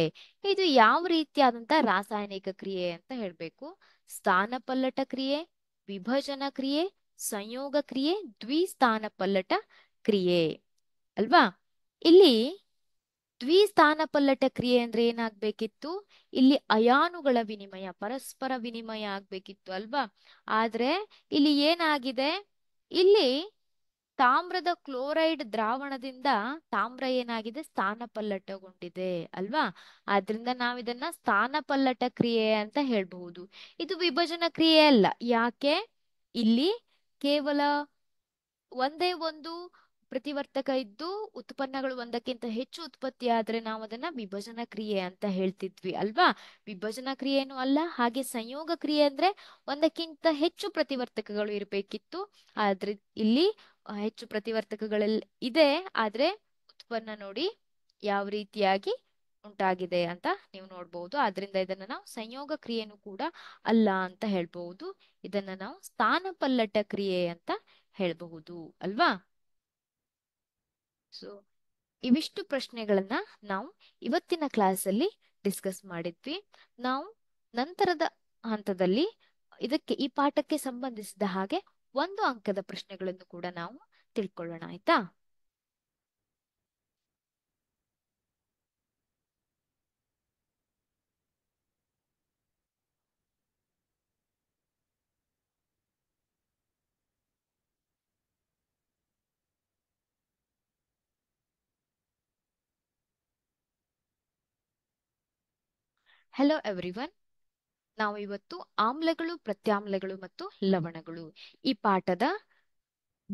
ಇದು ಯಾವ ರೀತಿಯಾದಂತ ರಾಸಾಯನಿಕ ಕ್ರಿಯೆ ಅಂತ ಹೇಳ್ಬೇಕು ಸ್ಥಾನಪಲ್ಲಟ ಕ್ರಿಯೆ ವಿಭಜನ ಕ್ರಿಯೆ ಸಂಯೋಗ ಕ್ರಿಯೆ ಪಲ್ಲಟ ಕ್ರಿಯೆ ಅಲ್ವಾ ಇಲ್ಲಿ ಪಲ್ಲಟ ಕ್ರಿಯೆ ಅಂದ್ರೆ ಏನಾಗ್ಬೇಕಿತ್ತು ಇಲ್ಲಿ ಅಯಾನುಗಳ ವಿನಿಮಯ ಪರಸ್ಪರ ವಿನಿಮಯ ಆಗ್ಬೇಕಿತ್ತು ಅಲ್ವಾ ಆದ್ರೆ ಇಲ್ಲಿ ಏನಾಗಿದೆ ಇಲ್ಲಿ ತಾಮ್ರದ ಕ್ಲೋರೈಡ್ ದ್ರಾವಣದಿಂದ ತಾಮ್ರ ಏನಾಗಿದೆ ಪಲ್ಲಟಗೊಂಡಿದೆ ಅಲ್ವಾ ಆದ್ರಿಂದ ನಾವು ಇದನ್ನ ಸ್ಥಾನಪಲ್ಲಟ ಕ್ರಿಯೆ ಅಂತ ಹೇಳ್ಬಹುದು ಇದು ವಿಭಜನ ಕ್ರಿಯೆ ಅಲ್ಲ ಯಾಕೆ ಇಲ್ಲಿ ಕೇವಲ ಒಂದೇ ಒಂದು ಪ್ರತಿವರ್ತಕ ಇದ್ದು ಉತ್ಪನ್ನಗಳು ಒಂದಕ್ಕಿಂತ ಹೆಚ್ಚು ಉತ್ಪತ್ತಿ ಆದ್ರೆ ನಾವು ಅದನ್ನ ವಿಭಜನ ಕ್ರಿಯೆ ಅಂತ ಹೇಳ್ತಿದ್ವಿ ಅಲ್ವಾ ವಿಭಜನ ಕ್ರಿಯೆನೂ ಅಲ್ಲ ಹಾಗೆ ಸಂಯೋಗ ಕ್ರಿಯೆ ಅಂದ್ರೆ ಒಂದಕ್ಕಿಂತ ಹೆಚ್ಚು ಪ್ರತಿವರ್ತಕಗಳು ಇರಬೇಕಿತ್ತು ಆದ್ರೆ ಇಲ್ಲಿ ಹೆಚ್ಚು ಪ್ರತಿವರ್ತಕಗಳೆಲ್ಲ ಇದೆ ಆದ್ರೆ ಉತ್ಪನ್ನ ನೋಡಿ ಯಾವ ರೀತಿಯಾಗಿ ಉಂಟಾಗಿದೆ ಅಂತ ನೀವು ನೋಡಬಹುದು ಆದ್ರಿಂದ ಇದನ್ನ ನಾವು ಸಂಯೋಗ ಕ್ರಿಯೆನೂ ಕೂಡ ಅಲ್ಲ ಅಂತ ಹೇಳ್ಬಹುದು ಇದನ್ನ ನಾವು ಸ್ಥಾನ ಪಲ್ಲಟ ಕ್ರಿಯೆ ಅಂತ ಹೇಳಬಹುದು ಅಲ್ವಾ ಸೊ ಇವಿಷ್ಟು ಪ್ರಶ್ನೆಗಳನ್ನ ನಾವು ಇವತ್ತಿನ ಕ್ಲಾಸಲ್ಲಿ ಡಿಸ್ಕಸ್ ಮಾಡಿದ್ವಿ ನಾವು ನಂತರದ ಹಂತದಲ್ಲಿ ಇದಕ್ಕೆ ಈ ಪಾಠಕ್ಕೆ ಸಂಬಂಧಿಸಿದ ಹಾಗೆ ಒಂದು ಅಂಕದ ಪ್ರಶ್ನೆಗಳನ್ನು ಕೂಡ ನಾವು ತಿಳ್ಕೊಳ್ಳೋಣ ಆಯ್ತಾ ಹಲೋ ಎವ್ರಿವನ್ ನಾವು ಇವತ್ತು ಆಮ್ಲಗಳು ಪ್ರತ್ಯಾಮ್ಲಗಳು ಮತ್ತು ಲವಣಗಳು ಈ ಪಾಠದ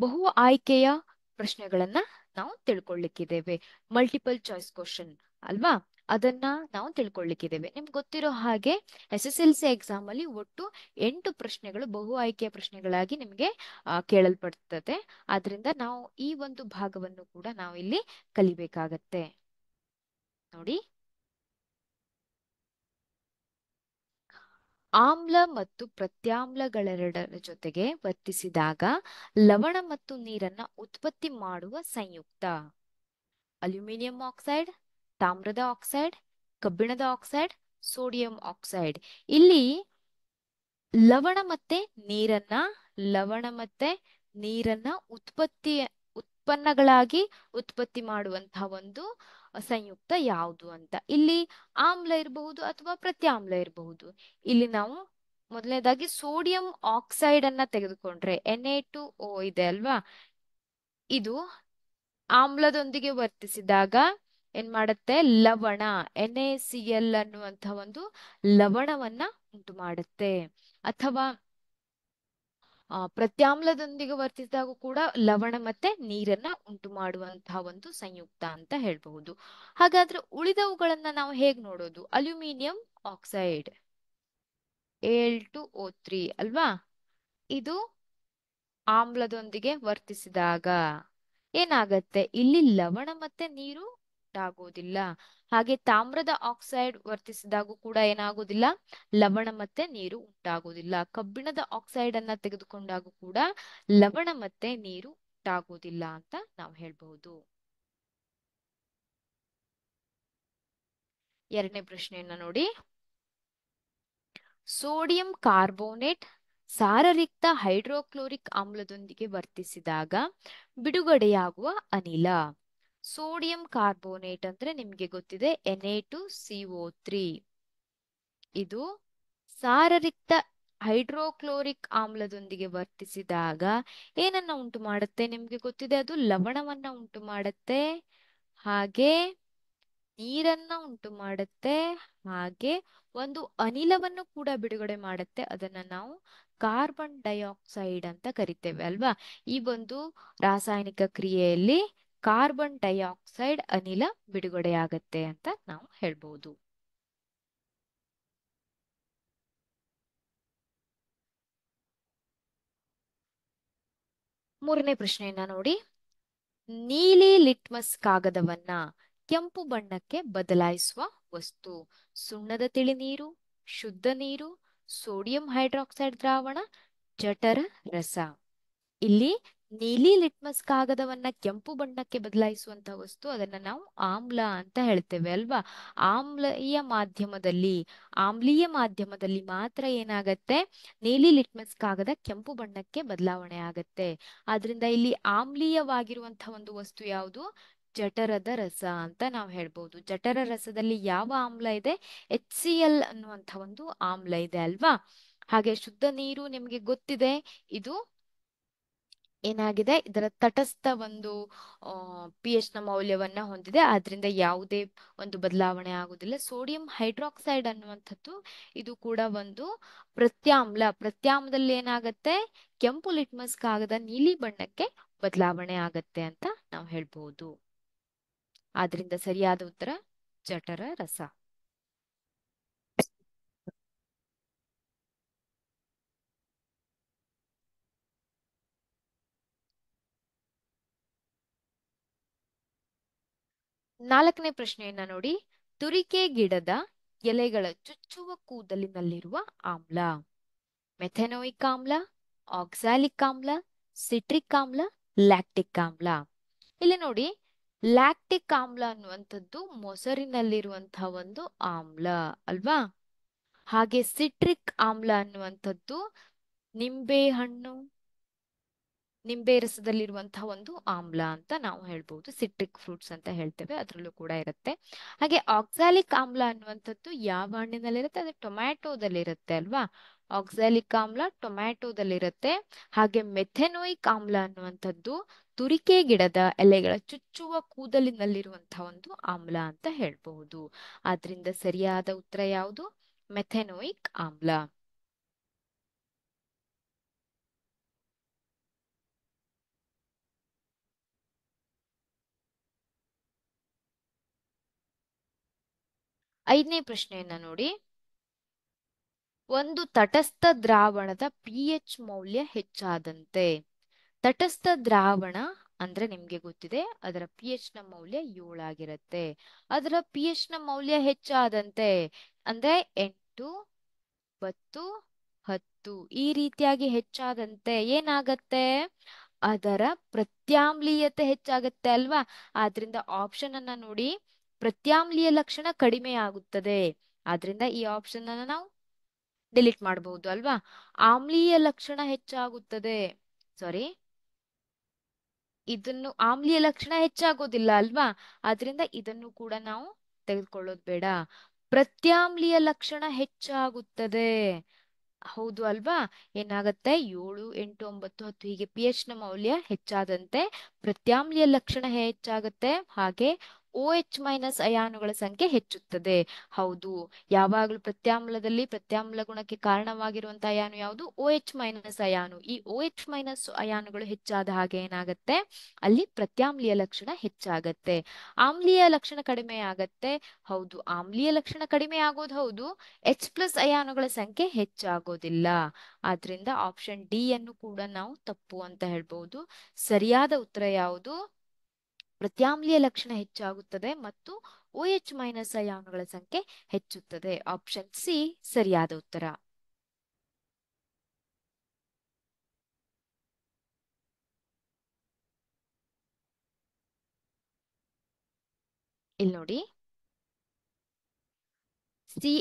ಬಹು ಆಯ್ಕೆಯ ಪ್ರಶ್ನೆಗಳನ್ನ ನಾವು ತಿಳ್ಕೊಳ್ಳಿಕ್ಕಿದ್ದೇವೆ ಮಲ್ಟಿಪಲ್ ಚಾಯ್ಸ್ ಕ್ವಶನ್ ಅಲ್ವಾ ಅದನ್ನ ನಾವು ತಿಳ್ಕೊಳ್ಳಿಕ್ಕಿದ್ದೇವೆ ನಿಮ್ಗೆ ಗೊತ್ತಿರೋ ಹಾಗೆ S S L C exam ಅಲ್ಲಿ ಒಟ್ಟು ಎಂಟು ಪ್ರಶ್ನೆಗಳು ಬಹು ಆಯ್ಕೆಯ ಪ್ರಶ್ನೆಗಳಾಗಿ ನಿಮ್ಗೆ ಕೇಳಲ್ಪಡ್ತದೆ ಆದ್ರಿಂದ ನಾವು ಈ ಒಂದು ಭಾಗವನ್ನು ಕೂಡ ನಾವು ಇಲ್ಲಿ ಕಲಿಬೇಕಾಗತ್ತೆ ನೋಡಿ ಆಮ್ಲ ಮತ್ತು ಪ್ರತ್ಯಾಮ್ಲಗಳೆರಡರ ಜೊತೆಗೆ ವರ್ತಿಸಿದಾಗ ಲವಣ ಮತ್ತು ನೀರನ್ನ ಉತ್ಪತ್ತಿ ಮಾಡುವ ಸಂಯುಕ್ತ ಅಲ್ಯೂಮಿನಿಯಂ ಆಕ್ಸೈಡ್ ತಾಮ್ರದ ಆಕ್ಸೈಡ್ ಕಬ್ಬಿಣದ ಆಕ್ಸೈಡ್ ಸೋಡಿಯಂ ಆಕ್ಸೈಡ್ ಇಲ್ಲಿ ಲವಣ ಮತ್ತೆ ನೀರನ್ನ ಲವಣ ಮತ್ತೆ ನೀರನ್ನ ಉತ್ಪತ್ತಿ ಉತ್ಪನ್ನಗಳಾಗಿ ಉತ್ಪತ್ತಿ ಮಾಡುವಂತಹ ಒಂದು ಸಂಯುಕ್ತ ಯಾವುದು ಅಂತ ಇಲ್ಲಿ ಆಮ್ಲ ಇರಬಹುದು ಅಥವಾ ಪ್ರತ್ಯಾಮ್ಲ ಇರಬಹುದು ಇಲ್ಲಿ ನಾವು ಮೊದಲನೇದಾಗಿ ಸೋಡಿಯಂ ಆಕ್ಸೈಡ್ ಅನ್ನ ತೆಗೆದುಕೊಂಡ್ರೆ ಎನ್ ಎ ಟು ಓ ಇದೆ ಅಲ್ವಾ ಇದು ಆಮ್ಲದೊಂದಿಗೆ ವರ್ತಿಸಿದಾಗ ಏನ್ ಮಾಡುತ್ತೆ ಲವಣ ಎನ್ ಎ ಸಿ ಎಲ್ ಅನ್ನುವಂತಹ ಒಂದು ಲವಣವನ್ನ ಉಂಟು ಮಾಡುತ್ತೆ ಅಥವಾ ಅಹ್ ಪ್ರತ್ಯಾಮ್ಲದೊಂದಿಗೆ ವರ್ತಿಸಿದಾಗ ಕೂಡ ಲವಣ ಮತ್ತೆ ನೀರನ್ನ ಉಂಟು ಮಾಡುವಂತಹ ಒಂದು ಸಂಯುಕ್ತ ಅಂತ ಹೇಳ್ಬಹುದು ಹಾಗಾದ್ರೆ ಉಳಿದವುಗಳನ್ನ ನಾವು ಹೇಗ್ ನೋಡೋದು aluminium oxide L two O three ಅಲ್ವಾ ಇದು ಆಮ್ಲದೊಂದಿಗೆ ವರ್ತಿಸಿದಾಗ ಏನಾಗತ್ತೆ ಇಲ್ಲಿ ಲವಣ ಮತ್ತೆ ನೀರು ಉಂಟಾಗೋದಿಲ್ಲ ಹಾಗೆ ತಾಮ್ರದ ಆಕ್ಸೈಡ್ ವರ್ತಿಸಿದಾಗೂ ಕೂಡ ಏನಾಗೋದಿಲ್ಲ ಲವಣ ಮತ್ತೆ ನೀರು ಉಂಟಾಗೋದಿಲ್ಲ ಕಬ್ಬಿಣದ ಆಕ್ಸೈಡ್ ಅನ್ನ ತೆಗೆದುಕೊಂಡಾಗೂ ಕೂಡ ಲವಣ ಮತ್ತೆ ನೀರು ಉಂಟಾಗೋದಿಲ್ಲ ಅಂತ ನಾವು ಹೇಳ್ಬಹುದು ಎರಡನೇ ಪ್ರಶ್ನೆಯನ್ನ ನೋಡಿ ಸೋಡಿಯಂ ಕಾರ್ಬೋನೇಟ್ ಸಾರರಿಕ್ತ ಹೈಡ್ರೋಕ್ಲೋರಿಕ್ ಆಮ್ಲದೊಂದಿಗೆ ವರ್ತಿಸಿದಾಗ ಬಿಡುಗಡೆಯಾಗುವ ಅನಿಲ ಸೋಡಿಯಂ ಕಾರ್ಬೋನೇಟ್ ಅಂದ್ರೆ ನಿಮಗೆ ಗೊತ್ತಿದೆ N A two O three ಇದು ಸಾರರಿಕ್ತ ಹೈಡ್ರೋಕ್ಲೋರಿಕ್ ಆಮ್ಲದೊಂದಿಗೆ ವರ್ತಿಸಿದಾಗ ಏನನ್ನ ಉಂಟು ಮಾಡುತ್ತೆ ನಿಮ್ಗೆ ಗೊತ್ತಿದೆ ಅದು ಲವಣವನ್ನ ಉಂಟು ಮಾಡುತ್ತೆ ಹಾಗೆ ನೀರನ್ನ ಉಂಟು ಮಾಡುತ್ತೆ ಹಾಗೆ ಒಂದು ಅನಿಲವನ್ನು ಕೂಡ ಬಿಡುಗಡೆ ಮಾಡುತ್ತೆ ಅದನ್ನ ನಾವು ಕಾರ್ಬನ್ ಡೈಆಕ್ಸೈಡ್ ಅಂತ ಕರಿತೇವೆ ಅಲ್ವಾ ಈ ಒಂದು ರಾಸಾಯನಿಕ ಕ್ರಿಯೆಯಲ್ಲಿ ಕಾರ್ಬನ್ ಡೈಆಕ್ಸೈಡ್ ಅನಿಲ ಬಿಡುಗಡೆಯಾಗತ್ತೆ ಅಂತ ನಾವು ಹೇಳ್ಬೋದು ಮೂರನೇ ಪ್ರಶ್ನೆಯನ್ನ ನೋಡಿ ನೀಲಿ ಲಿಟ್ಮಸ್ ಕಾಗದವನ್ನ ಕೆಂಪು ಬಣ್ಣಕ್ಕೆ ಬದಲಾಯಿಸುವ ವಸ್ತು ಸುಣ್ಣದ ತಿಳಿ ನೀರು ಶುದ್ಧ ನೀರು ಸೋಡಿಯಂ ಹೈಡ್ರಾಕ್ಸೈಡ್ ದ್ರಾವಣ ಜಠರ ರಸ ಇಲ್ಲಿ ನೀಲಿ ಲಿಟ್ಮಸ್ ಕಾಗದವನ್ನ ಕೆಂಪು ಬಣ್ಣಕ್ಕೆ ಬದಲಾಯಿಸುವಂತಹ ವಸ್ತು ಅದನ್ನ ನಾವು ಆಮ್ಲ ಅಂತ ಹೇಳ್ತೇವೆ ಅಲ್ವಾ ಆಮ್ಲೀಯ ಮಾಧ್ಯಮದಲ್ಲಿ ಆಮ್ಲೀಯ ಮಾಧ್ಯಮದಲ್ಲಿ ಮಾತ್ರ ಏನಾಗತ್ತೆ ನೀಲಿ ಲಿಟ್ಮಸ್ ಕಾಗದ ಕೆಂಪು ಬಣ್ಣಕ್ಕೆ ಬದಲಾವಣೆ ಆಗತ್ತೆ ಆದ್ರಿಂದ ಇಲ್ಲಿ ಆಮ್ಲೀಯವಾಗಿರುವಂತಹ ಒಂದು ವಸ್ತು ಯಾವುದು ಜಠರದ ರಸ ಅಂತ ನಾವು ಹೇಳ್ಬೋದು ಜಠರ ರಸದಲ್ಲಿ ಯಾವ ಆಮ್ಲ ಇದೆ ಎಚ್ ಸಿ ಎಲ್ ಅನ್ನುವಂಥ ಒಂದು ಆಮ್ಲ ಇದೆ ಅಲ್ವಾ ಹಾಗೆ ಶುದ್ಧ ನೀರು ನಿಮಗೆ ಗೊತ್ತಿದೆ ಇದು ಏನಾಗಿದೆ ಇದರ ತಟಸ್ಥ ಒಂದು ಪಿ ಎಚ್ ನ ಮೌಲ್ಯವನ್ನ ಹೊಂದಿದೆ ಆದ್ರಿಂದ ಯಾವುದೇ ಒಂದು ಬದಲಾವಣೆ ಆಗುದಿಲ್ಲ ಸೋಡಿಯಂ ಹೈಡ್ರಾಕ್ಸೈಡ್ ಅನ್ನುವಂಥದ್ದು ಇದು ಕೂಡ ಒಂದು ಪ್ರತ್ಯಾಮ್ಲ ಪ್ರತ್ಯಾಮ್ಲದಲ್ಲಿ ಏನಾಗತ್ತೆ ಕೆಂಪು ಲಿಟ್ಮಸ್ ಕಾಗದ ನೀಲಿ ಬಣ್ಣಕ್ಕೆ ಬದಲಾವಣೆ ಆಗತ್ತೆ ಅಂತ ನಾವು ಹೇಳ್ಬಹುದು ಆದ್ರಿಂದ ಸರಿಯಾದ ಉತ್ತರ ಜಠರ ರಸ ನಾಲ್ಕನೇ ಪ್ರಶ್ನೆಯನ್ನ ನೋಡಿ ತುರಿಕೆ ಗಿಡದ ಎಲೆಗಳ ಚುಚ್ಚುವ ಕೂದಲಿನಲ್ಲಿರುವ ಆಮ್ಲ ಮೆಥೆನೋಯಿಕ್ ಆಮ್ಲ ಆಕ್ಸಾಲಿಕ್ ಆಮ್ಲ ಸಿಟ್ರಿಕ್ ಆಮ್ಲ ಲ್ಯಾಕ್ಟಿಕ್ ಆಮ್ಲ ಇಲ್ಲಿ ನೋಡಿ ಲ್ಯಾಕ್ಟಿಕ್ ಆಮ್ಲ ಅನ್ನುವಂಥದ್ದು ಮೊಸರಿನಲ್ಲಿರುವಂತಹ ಒಂದು ಆಮ್ಲ ಅಲ್ವಾ ಹಾಗೆ ಸಿಟ್ರಿಕ್ ಆಮ್ಲ ಅನ್ನುವಂಥದ್ದು ನಿಂಬೆ ಹಣ್ಣು ನಿಂಬೆ ರಸದಲ್ಲಿರುವಂತಹ ಒಂದು ಆಮ್ಲ ಅಂತ ನಾವು ಹೇಳ್ಬಹುದು ಸಿಟ್ರಿಕ್ ಫ್ರೂಟ್ಸ್ ಅಂತ ಹೇಳ್ತೇವೆ ಅದರಲ್ಲೂ ಕೂಡ ಇರುತ್ತೆ ಹಾಗೆ ಆಕ್ಸಾಲಿಕ್ ಆಮ್ಲ ಅನ್ನುವಂಥದ್ದು ಯಾವ ಹಣ್ಣಿನಲ್ಲಿರುತ್ತೆ ಅದು ಟೊಮ್ಯಾಟೋದಲ್ಲಿರುತ್ತೆ ಅಲ್ವಾ ಆಕ್ಸಾಲಿಕ್ ಆಮ್ಲ ಟೊಮ್ಯಾಟೋದಲ್ಲಿರುತ್ತೆ ಹಾಗೆ ಮೆಥೆನೋಯಿಕ್ ಆಮ್ಲ ಅನ್ನುವಂಥದ್ದು ತುರಿಕೆ ಗಿಡದ ಎಲೆಗಳ ಚುಚ್ಚುವ ಕೂದಲಿನಲ್ಲಿರುವಂತಹ ಒಂದು ಆಮ್ಲ ಅಂತ ಹೇಳಬಹುದು ಆದ್ರಿಂದ ಸರಿಯಾದ ಉತ್ತರ ಯಾವುದು ಮೆಥೆನೋಯಿಕ್ ಆಮ್ಲ ಐದನೇ ಪ್ರಶ್ನೆಯನ್ನ ನೋಡಿ ಒಂದು ತಟಸ್ಥ ದ್ರಾವಣದ ಪಿ ಎಚ್ ಮೌಲ್ಯ ಹೆಚ್ಚಾದಂತೆ ತಟಸ್ಥ ದ್ರಾವಣ ಅಂದ್ರೆ ನಿಮ್ಗೆ ಗೊತ್ತಿದೆ ಅದರ ಪಿ ಎಚ್ ನ ಮೌಲ್ಯ ಏಳಾಗಿರುತ್ತೆ ಅದರ ಪಿ ಎಚ್ ನ ಮೌಲ್ಯ ಹೆಚ್ಚಾದಂತೆ ಅಂದ್ರೆ ಎಂಟು ಒಂಬತ್ತು ಹತ್ತು ಈ ರೀತಿಯಾಗಿ ಹೆಚ್ಚಾದಂತೆ ಏನಾಗತ್ತೆ ಅದರ ಪ್ರತ್ಯಾಮ್ಲೀಯತೆ ಹೆಚ್ಚಾಗತ್ತೆ ಅಲ್ವಾ ಆದ್ರಿಂದ ಆಪ್ಷನ್ ಅನ್ನ ನೋಡಿ ಪ್ರತ್ಯಾಮ್ಲೀಯ ಲಕ್ಷಣ ಕಡಿಮೆ ಆಗುತ್ತದೆ ಆದ್ರಿಂದ ಈ ಆಪ್ಷನ್ ಅನ್ನ ನಾವು ಡಿಲೀಟ್ ಮಾಡಬಹುದು ಅಲ್ವಾ ಆಮ್ಲೀಯ ಲಕ್ಷಣ ಹೆಚ್ಚಾಗುತ್ತದೆ ಸಾರಿ ಇದನ್ನು ಆಮ್ಲೀಯ ಲಕ್ಷಣ ಹೆಚ್ಚಾಗೋದಿಲ್ಲ ಅಲ್ವಾ ಆದ್ರಿಂದ ಇದನ್ನು ಕೂಡ ನಾವು ತೆಗೆದುಕೊಳ್ಳೋದು ಬೇಡ ಪ್ರತ್ಯಾಮ್ಲೀಯ ಲಕ್ಷಣ ಹೆಚ್ಚಾಗುತ್ತದೆ ಹೌದು ಅಲ್ವಾ ಏನಾಗುತ್ತೆ ಏಳು ಎಂಟು ಒಂಬತ್ತು ಹತ್ತು ಹೀಗೆ ಪಿ ಎಚ್ ನ ಮೌಲ್ಯ ಹೆಚ್ಚಾದಂತೆ ಪ್ರತ್ಯಾಮ್ಲೀಯ ಲಕ್ಷಣ ಹೆಚ್ಚಾಗುತ್ತೆ ಹಾಗೆ ಓ ಎಚ್ ಮೈನಸ್ ಅಯಾನುಗಳ ಸಂಖ್ಯೆ ಹೆಚ್ಚುತ್ತದೆ ಹೌದು ಯಾವಾಗಲೂ ಪ್ರತ್ಯಾಮ್ಲದಲ್ಲಿ ಪ್ರತ್ಯಾಮ್ಲ ಗುಣಕ್ಕೆ ಕಾರಣವಾಗಿರುವಂತಹ ಅಯಾನು ಯಾವುದು ಓ ಎಚ್ ಮೈನಸ್ ಅಯಾನು ಈ ಓ ಎಚ್ ಮೈನಸ್ ಅಯಾನುಗಳು ಹೆಚ್ಚಾದ ಹಾಗೆ ಏನಾಗತ್ತೆ ಅಲ್ಲಿ ಪ್ರತ್ಯಾಮ್ಲೀಯ ಲಕ್ಷಣ ಹೆಚ್ಚಾಗತ್ತೆ ಆಮ್ಲೀಯ ಲಕ್ಷಣ ಕಡಿಮೆ ಆಗತ್ತೆ ಹೌದು ಆಮ್ಲೀಯ ಲಕ್ಷಣ ಕಡಿಮೆ ಆಗೋದು ಹೌದು ಎಚ್ ಪ್ಲಸ್ ಅಯಾನುಗಳ ಸಂಖ್ಯೆ ಹೆಚ್ಚಾಗೋದಿಲ್ಲ ಆದ್ರಿಂದ ಆಪ್ಷನ್ ಡಿ ಅನ್ನು ಕೂಡ ನಾವು ತಪ್ಪು ಅಂತ ಹೇಳ್ಬಹುದು ಸರಿಯಾದ ಉತ್ತರ ಯಾವುದು ಪ್ರತ್ಯಾಮ್ಲೀಯ ಲಕ್ಷಣ ಹೆಚ್ಚಾಗುತ್ತದೆ ಮತ್ತು ಓ ಎಚ್ ಮೈನಸ್ ಐ ಸಂಖ್ಯೆ ಹೆಚ್ಚುತ್ತದೆ ಆಪ್ಷನ್ ಸಿ ಸರಿಯಾದ ಉತ್ತರ ಇಲ್ಲಿ ನೋಡಿ ಸಿ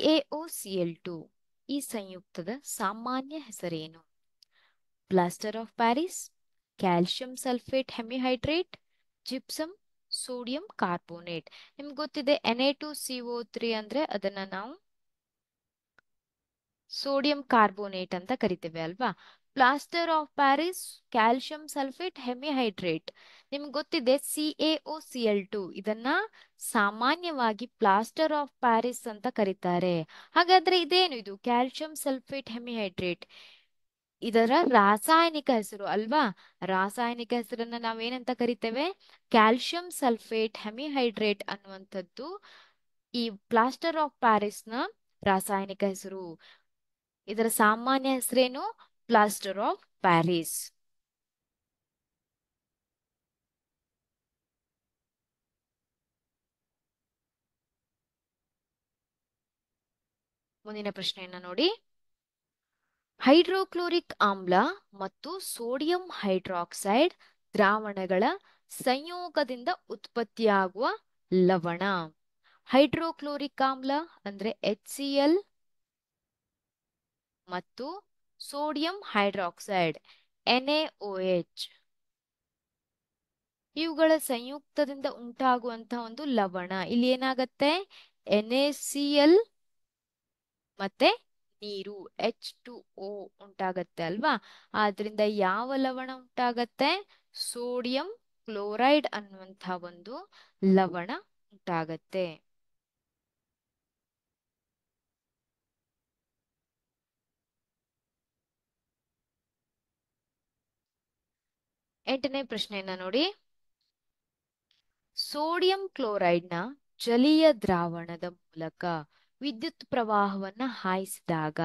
ಎಲ್ ಟು ಈ ಸಂಯುಕ್ತದ ಸಾಮಾನ್ಯ ಹೆಸರೇನು plaster of Paris calcium sulphate hemihydrate gypsum sodium carbonate ನಿಮ್ಗೆ ಗೊತ್ತಿದೆ N A two C O three ಅಂದ್ರೆ ಅದನ್ನ ನಾವು ಸೋಡಿಯಂ ಕಾರ್ಬೋನೇಟ್ ಅಂತ ಕರಿತೇವೆ ಅಲ್ವಾ plaster of Paris calcium sulphate hemihydrate ನಿಮ್ಗೆ ಗೊತ್ತಿದೆ C A O C L two ಇದನ್ನ ಸಾಮಾನ್ಯವಾಗಿ ಪ್ಲಾಸ್ಟರ್ ಆಫ್ ಪ್ಯಾರಿಸ್ ಅಂತ ಕರೀತಾರೆ ಹಾಗಾದ್ರೆ ಇದೇನು ಇದು ಕ್ಯಾಲ್ಶಿಯಂ ಸಲ್ಫೇಟ್ ಹೆಮಿಹೈಡ್ರೇಟ್ ಇದರ ರಾಸಾಯನಿಕ ಹೆಸರು ಅಲ್ವಾ ರಾಸಾಯನಿಕ ಹೆಸರನ್ನ ನಾವೇನಂತ ಕರಿತೇವೆ ಕ್ಯಾಲ್ಶಿಯಂ ಸಲ್ಫೇಟ್ ಹೆಮಿಹೈಡ್ರೇಟ್ ಅನ್ನುವಂಥದ್ದು ಈ ಪ್ಲಾಸ್ಟರ್ ಆಫ್ ಪ್ಯಾರಿಸ್ ನ ರಾಸಾಯನಿಕ ಹೆಸರು ಇದರ ಸಾಮಾನ್ಯ ಹೆಸರೇನು ಪ್ಲಾಸ್ಟರ್ ಆಫ್ ಪ್ಯಾರಿಸ್ ಮುಂದಿನ ಪ್ರಶ್ನೆಯನ್ನ ನೋಡಿ ಹೈಡ್ರೋಕ್ಲೋರಿಕ್ ಆಮ್ಲ ಮತ್ತು ಸೋಡಿಯಂ ಹೈಡ್ರಾಕ್ಸೈಡ್ ದ್ರಾವಣಗಳ ಸಂಯೋಗದಿಂದ ಉತ್ಪತ್ತಿಯಾಗುವ ಲವಣ ಹೈಡ್ರೋಕ್ಲೋರಿಕ್ ಆಮ್ಲ ಅಂದ್ರೆ ಎಚ್ ಸಿ ಎಲ್ ಮತ್ತು ಸೋಡಿಯಂ ಹೈಡ್ರಾಕ್ಸೈಡ್ ಎಚ್ ಇವುಗಳ ಸಂಯುಕ್ತದಿಂದ ಉಂಟಾಗುವಂತಹ ಒಂದು ಲವಣ ಇಲ್ಲಿ ಏನಾಗತ್ತೆ ಎನ್ ಎ ಸಿ ಎಲ್ ಮತ್ತೆ ನೀರು ಎಚ್ ಟು ಓ ಉಂಟಾಗತ್ತೆ ಅಲ್ವಾ ಆದ್ರಿಂದ ಯಾವ ಲವಣ ಉಂಟಾಗತ್ತೆ ಸೋಡಿಯಂ ಕ್ಲೋರೈಡ್ ಅನ್ನುವಂತ ಒಂದು ಲವಣ ಉಂಟಾಗತ್ತೆ ಎಂಟನೇ ಪ್ರಶ್ನೆಯನ್ನ ನೋಡಿ ಸೋಡಿಯಂ ಕ್ಲೋರೈಡ್ನ ಜಲೀಯ ದ್ರಾವಣದ ಮೂಲಕ ವಿದ್ಯುತ್ ಪ್ರವಾಹವನ್ನು ಹಾಯಿಸಿದಾಗ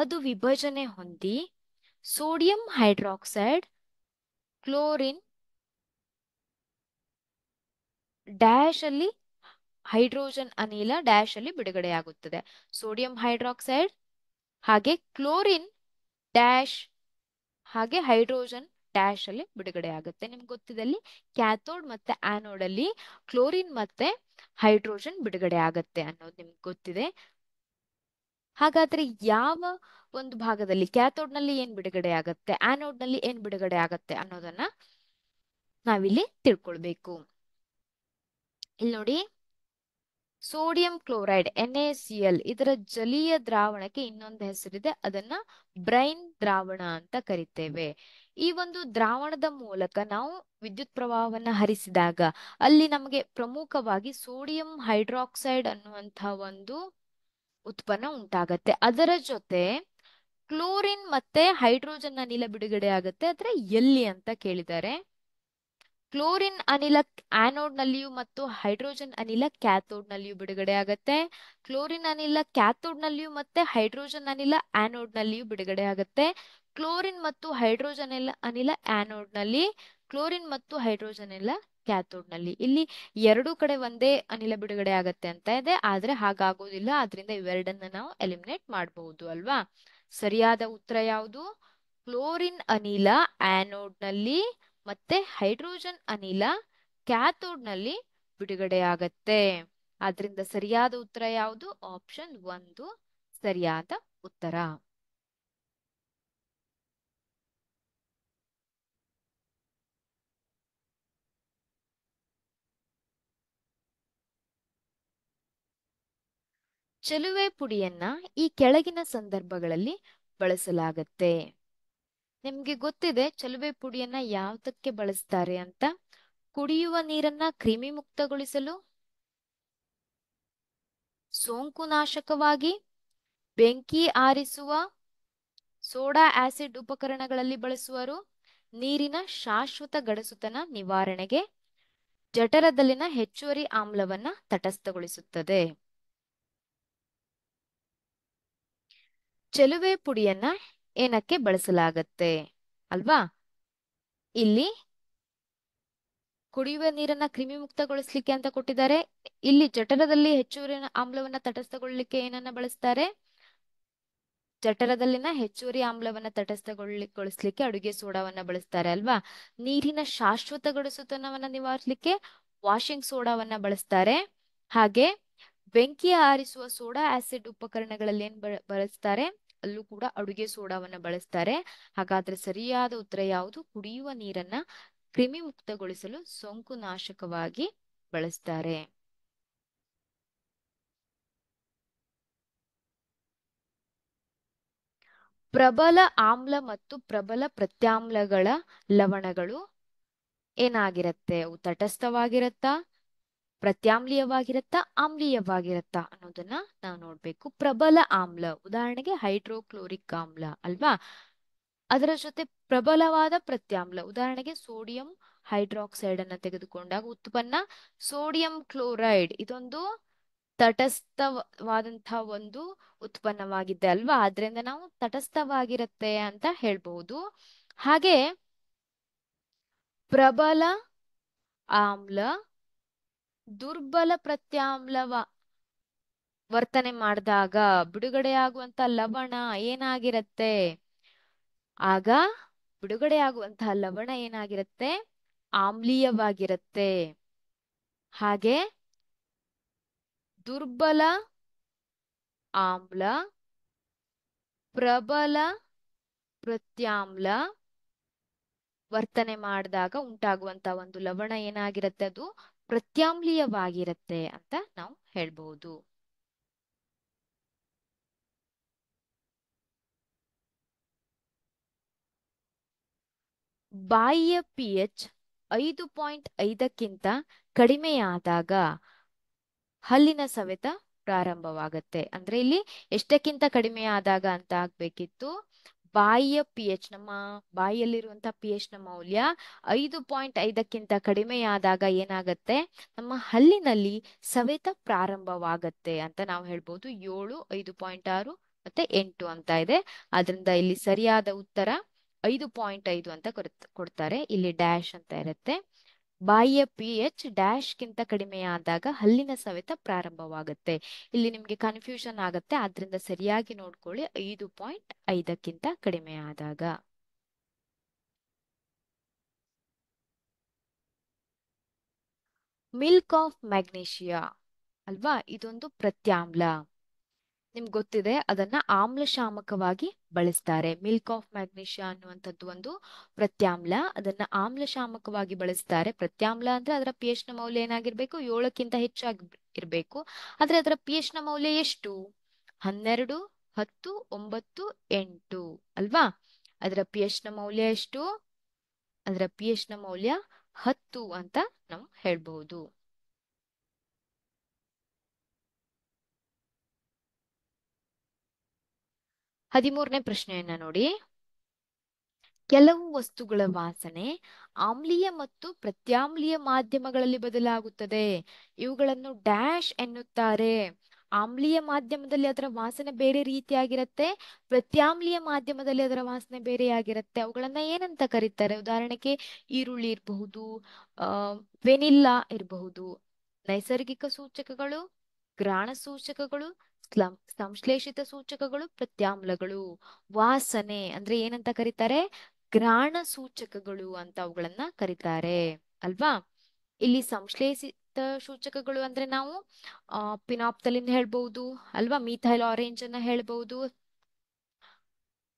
ಅದು ವಿಭಜನೆ ಹೊಂದಿ ಸೋಡಿಯಂ ಹೈಡ್ರಾಕ್ಸೈಡ್ ಕ್ಲೋರಿನ್ ಡ್ಯಾಶ್ ಅಲ್ಲಿ ಹೈಡ್ರೋಜನ್ ಅನಿಲ ಡ್ಯಾಶ್ ಅಲ್ಲಿ ಬಿಡುಗಡೆಯಾಗುತ್ತದೆ ಸೋಡಿಯಂ ಹೈಡ್ರಾಕ್ಸೈಡ್ ಹಾಗೆ ಕ್ಲೋರಿನ್ ಡ್ಯಾಶ್ ಹಾಗೆ ಹೈಡ್ರೋಜನ್ ಡ್ಯಾಶ್ ಅಲ್ಲಿ ಬಿಡುಗಡೆ ಆಗುತ್ತೆ ನಿಮ್ಗೆ ಗೊತ್ತಿದಲ್ಲಿ ಕ್ಯಾಥೋಡ್ ಮತ್ತೆ ಆನೋಡ್ ಅಲ್ಲಿ ಕ್ಲೋರಿನ್ ಮತ್ತೆ ಹೈಡ್ರೋಜನ್ ಬಿಡುಗಡೆ ಆಗುತ್ತೆ ಅನ್ನೋದು ನಿಮ್ಗೆ ಗೊತ್ತಿದೆ ಹಾಗಾದ್ರೆ ಯಾವ ಒಂದು ಭಾಗದಲ್ಲಿ ಕ್ಯಾಥೋಡ್ ನಲ್ಲಿ ಏನ್ ಬಿಡುಗಡೆ ಆಗುತ್ತೆ ಆನೋಡ್ ನಲ್ಲಿ ಏನ್ ಬಿಡುಗಡೆ ಆಗುತ್ತೆ ಅನ್ನೋದನ್ನ ನಾವಿಲ್ಲಿ ತಿಳ್ಕೊಳ್ಬೇಕು ಇಲ್ಲಿ ನೋಡಿ sodium chloride N A C L ಇದರ ಜಲೀಯ ದ್ರಾವಣಕ್ಕೆ ಇನ್ನೊಂದು ಹೆಸರಿದೆ ಅದನ್ನ ಬ್ರೈನ್ ದ್ರಾವಣ ಅಂತ ಕರಿತೇವೆ ಈ ಒಂದು ದ್ರಾವಣದ ಮೂಲಕ ನಾವು ವಿದ್ಯುತ್ ಪ್ರವಾಹವನ್ನು ಹರಿಸಿದಾಗ ಅಲ್ಲಿ ನಮಗೆ ಪ್ರಮುಖವಾಗಿ ಸೋಡಿಯಂ ಹೈಡ್ರಾಕ್ಸೈಡ್ ಅನ್ನುವಂತಹ ಒಂದು ಉತ್ಪನ್ನ ಉಂಟಾಗತ್ತೆ ಅದರ ಜೊತೆ ಕ್ಲೋರಿನ್ ಮತ್ತೆ ಹೈಡ್ರೋಜನ್ ಅನಿಲ ಬಿಡುಗಡೆ ಆಗುತ್ತೆ ಅಂದ್ರೆ ಎಲ್ಲಿ ಅಂತ ಕೇಳಿದ್ದಾರೆ ಕ್ಲೋರಿನ್ ಅನಿಲ ನಲ್ಲಿಯೂ ಮತ್ತು ಹೈಡ್ರೋಜನ್ ಅನಿಲ ಕ್ಯಾಥೋಡ್ನಲ್ಲಿಯೂ ಬಿಡುಗಡೆ ಆಗುತ್ತೆ ಕ್ಲೋರಿನ್ ಅನಿಲ ಕ್ಯಾಥೋಡ್ನಲ್ಲಿಯೂ ಮತ್ತೆ ಹೈಡ್ರೋಜನ್ ಅನಿಲ ನಲ್ಲಿಯೂ ಬಿಡುಗಡೆ ಆಗುತ್ತೆ ಕ್ಲೋರಿನ್ ಮತ್ತು ಹೈಡ್ರೋಜನ್ ಎಲ್ಲ ಅನಿಲ ಆ್ಯನೋಡ್ನಲ್ಲಿ ಕ್ಲೋರಿನ್ ಮತ್ತು ಹೈಡ್ರೋಜನ್ ಎಲ್ಲ ಕ್ಯಾಥೋಡ್ನಲ್ಲಿ ಇಲ್ಲಿ ಎರಡು ಕಡೆ ಒಂದೇ ಅನಿಲ ಬಿಡುಗಡೆ ಆಗತ್ತೆ ಅಂತ ಇದೆ ಆದರೆ ಹಾಗಾಗೋದಿಲ್ಲ ಆದ್ರಿಂದ ಇವೆರಡನ್ನ ನಾವು ಎಲಿಮಿನೇಟ್ ಮಾಡಬಹುದು ಅಲ್ವಾ ಸರಿಯಾದ ಉತ್ತರ ಯಾವುದು ಕ್ಲೋರಿನ್ ಅನಿಲ ಆ್ಯನೋಡ್ನಲ್ಲಿ ಮತ್ತೆ ಹೈಡ್ರೋಜನ್ ಅನಿಲ ಕ್ಯಾಥೋಡ್ನಲ್ಲಿ ಬಿಡುಗಡೆ ಆಗತ್ತೆ ಆದ್ರಿಂದ ಸರಿಯಾದ ಉತ್ತರ ಯಾವುದು ಆಪ್ಷನ್ ಒಂದು ಸರಿಯಾದ ಉತ್ತರ ಚೆಲುವೆ ಪುಡಿಯನ್ನ ಈ ಕೆಳಗಿನ ಸಂದರ್ಭಗಳಲ್ಲಿ ಬಳಸಲಾಗತ್ತೆ ನಿಮ್ಗೆ ಗೊತ್ತಿದೆ ಚಲುವೆ ಪುಡಿಯನ್ನ ಯಾವ್ದಕ್ಕೆ ಬಳಸ್ತಾರೆ ಅಂತ ಕುಡಿಯುವ ನೀರನ್ನ ಕ್ರಿಮಿ ಮುಕ್ತಗೊಳಿಸಲು ಸೋಂಕು ನಾಶಕವಾಗಿ ಬೆಂಕಿ ಆರಿಸುವ ಸೋಡಾ ಆಸಿಡ್ ಉಪಕರಣಗಳಲ್ಲಿ ಬಳಸುವರು ನೀರಿನ ಶಾಶ್ವತ ಗಡಸುತನ ನಿವಾರಣೆಗೆ ಜಠರದಲ್ಲಿನ ಹೆಚ್ಚುವರಿ ಆಮ್ಲವನ್ನ ತಟಸ್ಥಗೊಳಿಸುತ್ತದೆ ಚೆಲುವೆ ಪುಡಿಯನ್ನ ಏನಕ್ಕೆ ಬಳಸಲಾಗತ್ತೆ ಅಲ್ವಾ ಇಲ್ಲಿ ಕುಡಿಯುವ ನೀರನ್ನ ಕ್ರಿಮಿ ಮುಕ್ತಗೊಳಿಸ್ಲಿಕ್ಕೆ ಅಂತ ಕೊಟ್ಟಿದ್ದಾರೆ ಇಲ್ಲಿ ಜಠರದಲ್ಲಿ ಹೆಚ್ಚುವರಿ ಆಮ್ಲವನ್ನ ತಟಸ್ಥಗೊಳ್ಳಲಿಕ್ಕೆ ಏನನ್ನ ಬಳಸ್ತಾರೆ ಜಠರದಲ್ಲಿನ ಹೆಚ್ಚುವರಿ ಆಮ್ಲವನ್ನ ತಟಸ್ಥಗೊಳ್ಳಿಗೊಳಿಸ್ಲಿಕ್ಕೆ ಅಡುಗೆ ಸೋಡಾವನ್ನ ಬಳಸ್ತಾರೆ ಅಲ್ವಾ ನೀರಿನ ಶಾಶ್ವತ ನಿವಾರಿಸಲಿಕ್ಕೆ ವಾಷಿಂಗ್ ಸೋಡಾವನ್ನ ಬಳಸ್ತಾರೆ ಹಾಗೆ ಬೆಂಕಿ ಆರಿಸುವ ಸೋಡಾ ಆಸಿಡ್ ಉಪಕರಣಗಳಲ್ಲಿ ಏನ್ ಬಳಸ್ತಾರೆ ಅಲ್ಲೂ ಕೂಡ ಅಡುಗೆ ಸೋಡಾವನ್ನ ಬಳಸ್ತಾರೆ ಹಾಗಾದ್ರೆ ಸರಿಯಾದ ಉತ್ತರ ಯಾವುದು ಕುಡಿಯುವ ನೀರನ್ನ ಕ್ರಿಮಿ ಮುಕ್ತಗೊಳಿಸಲು ಸೋಂಕು ನಾಶಕವಾಗಿ ಬಳಸ್ತಾರೆ ಪ್ರಬಲ ಆಮ್ಲ ಮತ್ತು ಪ್ರಬಲ ಪ್ರತ್ಯಾಮ್ಲಗಳ ಲವಣಗಳು ಏನಾಗಿರತ್ತೆ ಅವು ತಟಸ್ಥವಾಗಿರತ್ತಾ ಪ್ರತ್ಯಾಮ್ಲೀಯವಾಗಿರತ್ತ ಆಮ್ಲೀಯವಾಗಿರತ್ತ ಅನ್ನೋದನ್ನ ನಾವು ನೋಡ್ಬೇಕು ಪ್ರಬಲ ಆಮ್ಲ ಉದಾಹರಣೆಗೆ ಹೈಡ್ರೋಕ್ಲೋರಿಕ್ ಆಮ್ಲ ಅಲ್ವಾ ಅದರ ಜೊತೆ ಪ್ರಬಲವಾದ ಪ್ರತ್ಯಾಮ್ಲ ಉದಾಹರಣೆಗೆ ಸೋಡಿಯಂ ಹೈಡ್ರಾಕ್ಸೈಡ್ ಅನ್ನ ತೆಗೆದುಕೊಂಡಾಗ ಉತ್ಪನ್ನ ಸೋಡಿಯಂ ಕ್ಲೋರೈಡ್ ಇದೊಂದು ತಟಸ್ಥವಾದಂತಹ ಒಂದು ಉತ್ಪನ್ನವಾಗಿದೆ ಅಲ್ವಾ ಅದರಿಂದ ನಾವು ತಟಸ್ಥವಾಗಿರುತ್ತೆ ಅಂತ ಹೇಳ್ಬಹುದು ಹಾಗೆ ಪ್ರಬಲ ಆಮ್ಲ ದುರ್ಬಲ ಪ್ರತ್ಯಾಮ್ಲವ ವರ್ತನೆ ಮಾಡಿದಾಗ ಬಿಡುಗಡೆಯಾಗುವಂತ ಲವಣ ಏನಾಗಿರತ್ತೆ ಆಗ ಆಗುವಂತಹ ಲವಣ ಏನಾಗಿರತ್ತೆ ಆಮ್ಲೀಯವಾಗಿರತ್ತೆ ಹಾಗೆ ದುರ್ಬಲ ಆಮ್ಲ ಪ್ರಬಲ ಪ್ರತ್ಯಾಮ್ಲ ವರ್ತನೆ ಮಾಡಿದಾಗ ಉಂಟಾಗುವಂತ ಒಂದು ಲವಣ ಏನಾಗಿರತ್ತೆ ಅದು ಪ್ರತ್ಯಾಮ್ಲೀಯವಾಗಿರುತ್ತೆ ಅಂತ ನಾವು ಹೇಳ್ಬಹುದು ಬಾಯಿಯ ಪಿ ಎಚ್ ಐದು ಪಾಯಿಂಟ್ ಐದಕ್ಕಿಂತ ಕಡಿಮೆಯಾದಾಗ ಹಲ್ಲಿನ ಸವೆತ ಪ್ರಾರಂಭವಾಗುತ್ತೆ ಅಂದ್ರೆ ಇಲ್ಲಿ ಎಷ್ಟಕ್ಕಿಂತ ಕಡಿಮೆಯಾದಾಗ ಅಂತ ಆಗ್ಬೇಕಿತ್ತು ಬಾಯಿಯ ಪಿ ಎಚ್ ನಮ್ಮ ಬಾಯಿಯಲ್ಲಿರುವಂತಹ ಪಿ ಎಚ್ ನ ಮೌಲ್ಯ ಐದು ಪಾಯಿಂಟ್ ಐದಕ್ಕಿಂತ ಕಡಿಮೆಯಾದಾಗ ಏನಾಗತ್ತೆ ನಮ್ಮ ಹಲ್ಲಿನಲ್ಲಿ ಸವೆತ ಪ್ರಾರಂಭವಾಗತ್ತೆ ಅಂತ ನಾವು ಹೇಳ್ಬೋದು ಏಳು ಐದು ಪಾಯಿಂಟ್ ಆರು ಮತ್ತೆ ಎಂಟು ಅಂತ ಇದೆ ಅದರಿಂದ ಇಲ್ಲಿ ಸರಿಯಾದ ಉತ್ತರ ಐದು ಪಾಯಿಂಟ್ ಐದು ಅಂತ ಕೊಡ್ತಾರೆ ಇಲ್ಲಿ ಡ್ಯಾಶ್ ಅಂತ ಇರುತ್ತೆ ಬಾಯಿಯ ಪಿ ಎಚ್ ಡ್ಯಾಶ್ ಗಿಂತ ಕಡಿಮೆಯಾದಾಗ ಹಲ್ಲಿನ ಸವೆತ ಪ್ರಾರಂಭವಾಗುತ್ತೆ ಇಲ್ಲಿ ನಿಮಗೆ ಕನ್ಫ್ಯೂಷನ್ ಆಗುತ್ತೆ ಆದ್ರಿಂದ ಸರಿಯಾಗಿ ನೋಡ್ಕೊಳ್ಳಿ ಐದು ಪಾಯಿಂಟ್ ಐದಕ್ಕಿಂತ ಕಡಿಮೆ ಆದಾಗ ಮಿಲ್ಕ್ ಆಫ್ ಮ್ಯಾಗ್ನೀಷಿಯಾ ಅಲ್ವಾ ಇದೊಂದು ಪ್ರತ್ಯಾಮ್ಲ ನಿಮ್ಗೆ ಗೊತ್ತಿದೆ ಅದನ್ನ ಆಮ್ಲಶಾಮಕವಾಗಿ ಬಳಸ್ತಾರೆ ಮಿಲ್ಕ್ ಆಫ್ ಮ್ಯಾಗ್ನೀಷಿಯಾ ಅನ್ನುವಂಥದ್ದು ಒಂದು ಪ್ರತ್ಯಾಮ್ಲ ಅದನ್ನ ಆಮ್ಲಶಾಮಕವಾಗಿ ಬಳಸ್ತಾರೆ ಪ್ರತ್ಯಾಮ್ಲ ಅಂದ್ರೆ ಅದರ ಪಿ ಎಚ್ ನ ಮೌಲ್ಯ ಏನಾಗಿರ್ಬೇಕು ಏಳಕ್ಕಿಂತ ಹೆಚ್ಚಾಗಿ ಇರಬೇಕು ಆದ್ರೆ ಅದರ ಪಿ ಎಚ್ ನ ಮೌಲ್ಯ ಎಷ್ಟು ಹನ್ನೆರಡು ಹತ್ತು ಒಂಬತ್ತು ಎಂಟು ಅಲ್ವಾ ಅದರ ಪಿ ಎಚ್ ನ ಮೌಲ್ಯ ಎಷ್ಟು ಅದರ ಪಿ ಎಚ್ ನ ಮೌಲ್ಯ ಹತ್ತು ಅಂತ ನಾವು ಹೇಳ್ಬಹುದು ಹದಿಮೂರನೇ ಪ್ರಶ್ನೆಯನ್ನ ನೋಡಿ ಕೆಲವು ವಸ್ತುಗಳ ವಾಸನೆ ಆಮ್ಲೀಯ ಮತ್ತು ಪ್ರತ್ಯಾಮ್ಲೀಯ ಮಾಧ್ಯಮಗಳಲ್ಲಿ ಬದಲಾಗುತ್ತದೆ ಇವುಗಳನ್ನು ಡ್ಯಾಶ್ ಎನ್ನುತ್ತಾರೆ ಆಮ್ಲೀಯ ಮಾಧ್ಯಮದಲ್ಲಿ ಅದರ ವಾಸನೆ ಬೇರೆ ರೀತಿಯಾಗಿರುತ್ತೆ ಪ್ರತ್ಯಾಮ್ಲೀಯ ಮಾಧ್ಯಮದಲ್ಲಿ ಅದರ ವಾಸನೆ ಬೇರೆಯಾಗಿರುತ್ತೆ ಅವುಗಳನ್ನ ಏನಂತ ಕರೀತಾರೆ ಉದಾಹರಣೆಗೆ ಈರುಳ್ಳಿ ಇರಬಹುದು ವೆನಿಲ್ಲಾ ಇರಬಹುದು ನೈಸರ್ಗಿಕ ಸೂಚಕಗಳು ಗ್ರಾಣ ಸೂಚಕಗಳು ಸಂಶ್ಲೇಷಿತ ಸೂಚಕಗಳು ಪ್ರತ್ಯಾಮ್ಲಗಳು ವಾಸನೆ ಅಂದ್ರೆ ಏನಂತ ಕರೀತಾರೆ ಗ್ರಾಣ ಸೂಚಕಗಳು ಅಂತ ಅವುಗಳನ್ನ ಕರೀತಾರೆ ಅಲ್ವಾ ಇಲ್ಲಿ ಸಂಶ್ಲೇಷಿತ ಸೂಚಕಗಳು ಅಂದ್ರೆ ನಾವು ಪಿನಾಪ್ತಲಿನ್ ಹೇಳ್ಬಹುದು ಅಲ್ವಾ ಮೀಥೈಲ್ ಆರೆಂಜ್ ಅನ್ನ ಹೇಳ್ಬಹುದು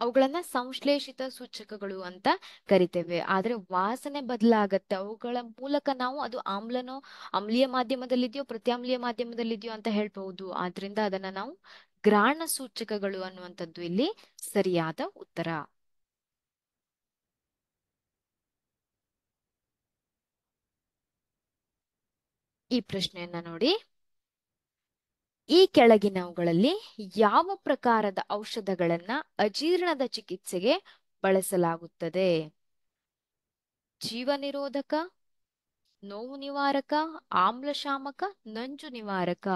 ಅವುಗಳನ್ನ ಸಂಶ್ಲೇಷಿತ ಸೂಚಕಗಳು ಅಂತ ಕರಿತೇವೆ ಆದ್ರೆ ವಾಸನೆ ಬದಲಾಗತ್ತೆ ಅವುಗಳ ಮೂಲಕ ನಾವು ಅದು ಆಮ್ಲನೋ ಅಮ್ಲೀಯ ಮಾಧ್ಯಮದಲ್ಲಿದೆಯೋ ಪ್ರತ್ಯಾಮ್ಲೀಯ ಮಾಧ್ಯಮದಲ್ಲಿದೆಯೋ ಅಂತ ಹೇಳ್ಬಹುದು ಆದ್ರಿಂದ ಅದನ್ನ ನಾವು ಗ್ರಾಣ ಸೂಚಕಗಳು ಅನ್ನುವಂಥದ್ದು ಇಲ್ಲಿ ಸರಿಯಾದ ಉತ್ತರ ಈ ಪ್ರಶ್ನೆಯನ್ನ ನೋಡಿ ಈ ಕೆಳಗಿನವುಗಳಲ್ಲಿ ಯಾವ ಪ್ರಕಾರದ ಔಷಧಗಳನ್ನ ಅಜೀರ್ಣದ ಚಿಕಿತ್ಸೆಗೆ ಬಳಸಲಾಗುತ್ತದೆ ಜೀವನಿರೋಧಕ ನೋವು ನಿವಾರಕ ಆಮ್ಲಶಾಮಕ ನಂಜು ನಿವಾರಕ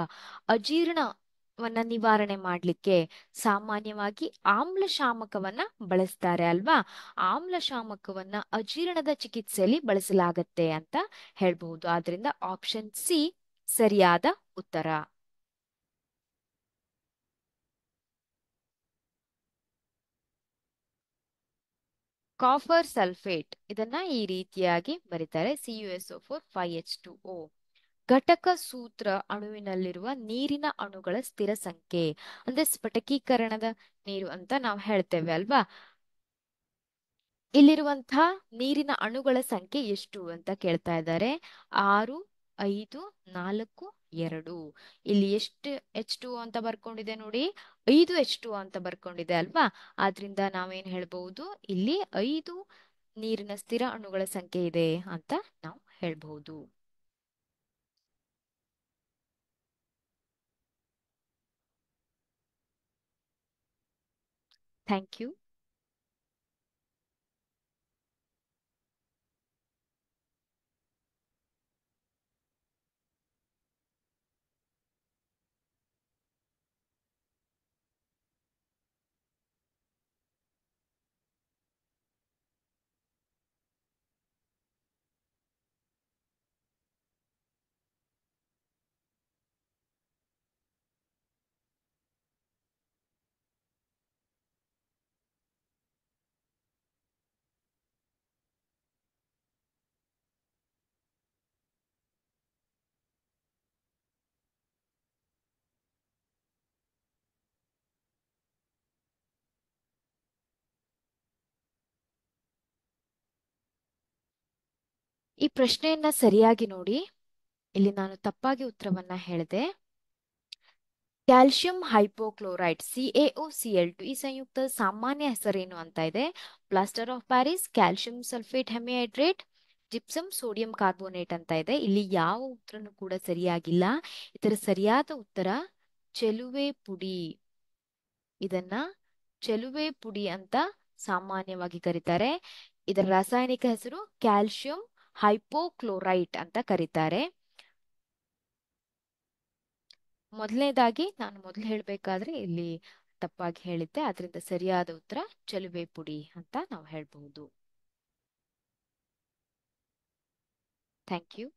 ಅಜೀರ್ಣವನ್ನ ನಿವಾರಣೆ ಮಾಡಲಿಕ್ಕೆ ಸಾಮಾನ್ಯವಾಗಿ ಆಮ್ಲಶಾಮಕವನ್ನ ಬಳಸ್ತಾರೆ ಅಲ್ವಾ ಆಮ್ಲಶಾಮಕವನ್ನ ಅಜೀರ್ಣದ ಚಿಕಿತ್ಸೆಯಲ್ಲಿ ಬಳಸಲಾಗತ್ತೆ ಅಂತ ಹೇಳ್ಬಹುದು ಆದ್ರಿಂದ ಆಪ್ಷನ್ ಸಿ ಸರಿಯಾದ ಉತ್ತರ ಕಾಫರ್ ಸಲ್ಫೇಟ್ ಇದನ್ನ ಈ ರೀತಿಯಾಗಿ ಬರೀತಾರೆ C U S O four five H two O ಘಟಕ ಸೂತ್ರ ಅಣುವಿನಲ್ಲಿರುವ ನೀರಿನ ಅಣುಗಳ ಸ್ಥಿರ ಸಂಖ್ಯೆ ಅಂದ್ರೆ ಸ್ಫಟಕೀಕರಣದ ನೀರು ಅಂತ ನಾವು ಹೇಳ್ತೇವೆ ಅಲ್ವಾ ಇಲ್ಲಿರುವಂತಹ ನೀರಿನ ಅಣುಗಳ ಸಂಖ್ಯೆ ಎಷ್ಟು ಅಂತ ಕೇಳ್ತಾ ಇದ್ದಾರೆ ಆರು ಐದು ನಾಲ್ಕು ಎರಡು ಇಲ್ಲಿ ಎಷ್ಟು ಎಚ್ ಟು ಅಂತ ಬರ್ಕೊಂಡಿದೆ ನೋಡಿ ಐದು ಎಚ್ ಟು ಅಂತ ಬರ್ಕೊಂಡಿದೆ ಅಲ್ವಾ ಆದ್ರಿಂದ ನಾವೇನ್ ಹೇಳ್ಬಹುದು ಇಲ್ಲಿ ಐದು ನೀರಿನ ಸ್ಥಿರ ಅಣುಗಳ ಸಂಖ್ಯೆ ಇದೆ ಅಂತ ನಾವು ಹೇಳ್ಬಹುದು ಥ್ಯಾಂಕ್ ಯು ಈ ಪ್ರಶ್ನೆಯನ್ನ ಸರಿಯಾಗಿ ನೋಡಿ ಇಲ್ಲಿ ನಾನು ತಪ್ಪಾಗಿ ಉತ್ತರವನ್ನ ಹೇಳಿದೆ calcium hypochloride C O C L two ಈ ಸಂಯುಕ್ತ ಸಾಮಾನ್ಯ ಹೆಸರೇನು ಅಂತ ಇದೆ plaster of Paris calcium sulphate hemihydrate gypsum sodium carbonate ಅಂತ ಇದೆ ಇಲ್ಲಿ ಯಾವ ಉತ್ತರನೂ ಕೂಡ ಸರಿಯಾಗಿಲ್ಲ ಇದರ ಸರಿಯಾದ ಉತ್ತರ ಚೆಲುವೆ ಪುಡಿ ಇದನ್ನ ಚೆಲುವೆ ಪುಡಿ ಅಂತ ಸಾಮಾನ್ಯವಾಗಿ ಕರೀತಾರೆ ಇದರ ರಾಸಾಯನಿಕ ಹೆಸರು ಕ್ಯಾಲ್ಸಿಯಂ ಹೈಪೋಕ್ಲೋರೈಟ್ ಅಂತ ಕರೀತಾರೆ ಮೊದಲನೇದಾಗಿ ನಾನು ಮೊದಲು ಹೇಳಬೇಕಾದ್ರೆ ಇಲ್ಲಿ ತಪ್ಪಾಗಿ ಹೇಳಿದ್ದೆ ಅದರಿಂದ ಸರಿಯಾದ ಉತ್ತರ ಚಲುವೆ ಪುಡಿ ಅಂತ ನಾವು ಹೇಳ್ಬಹುದು ಥ್ಯಾಂಕ್ ಯು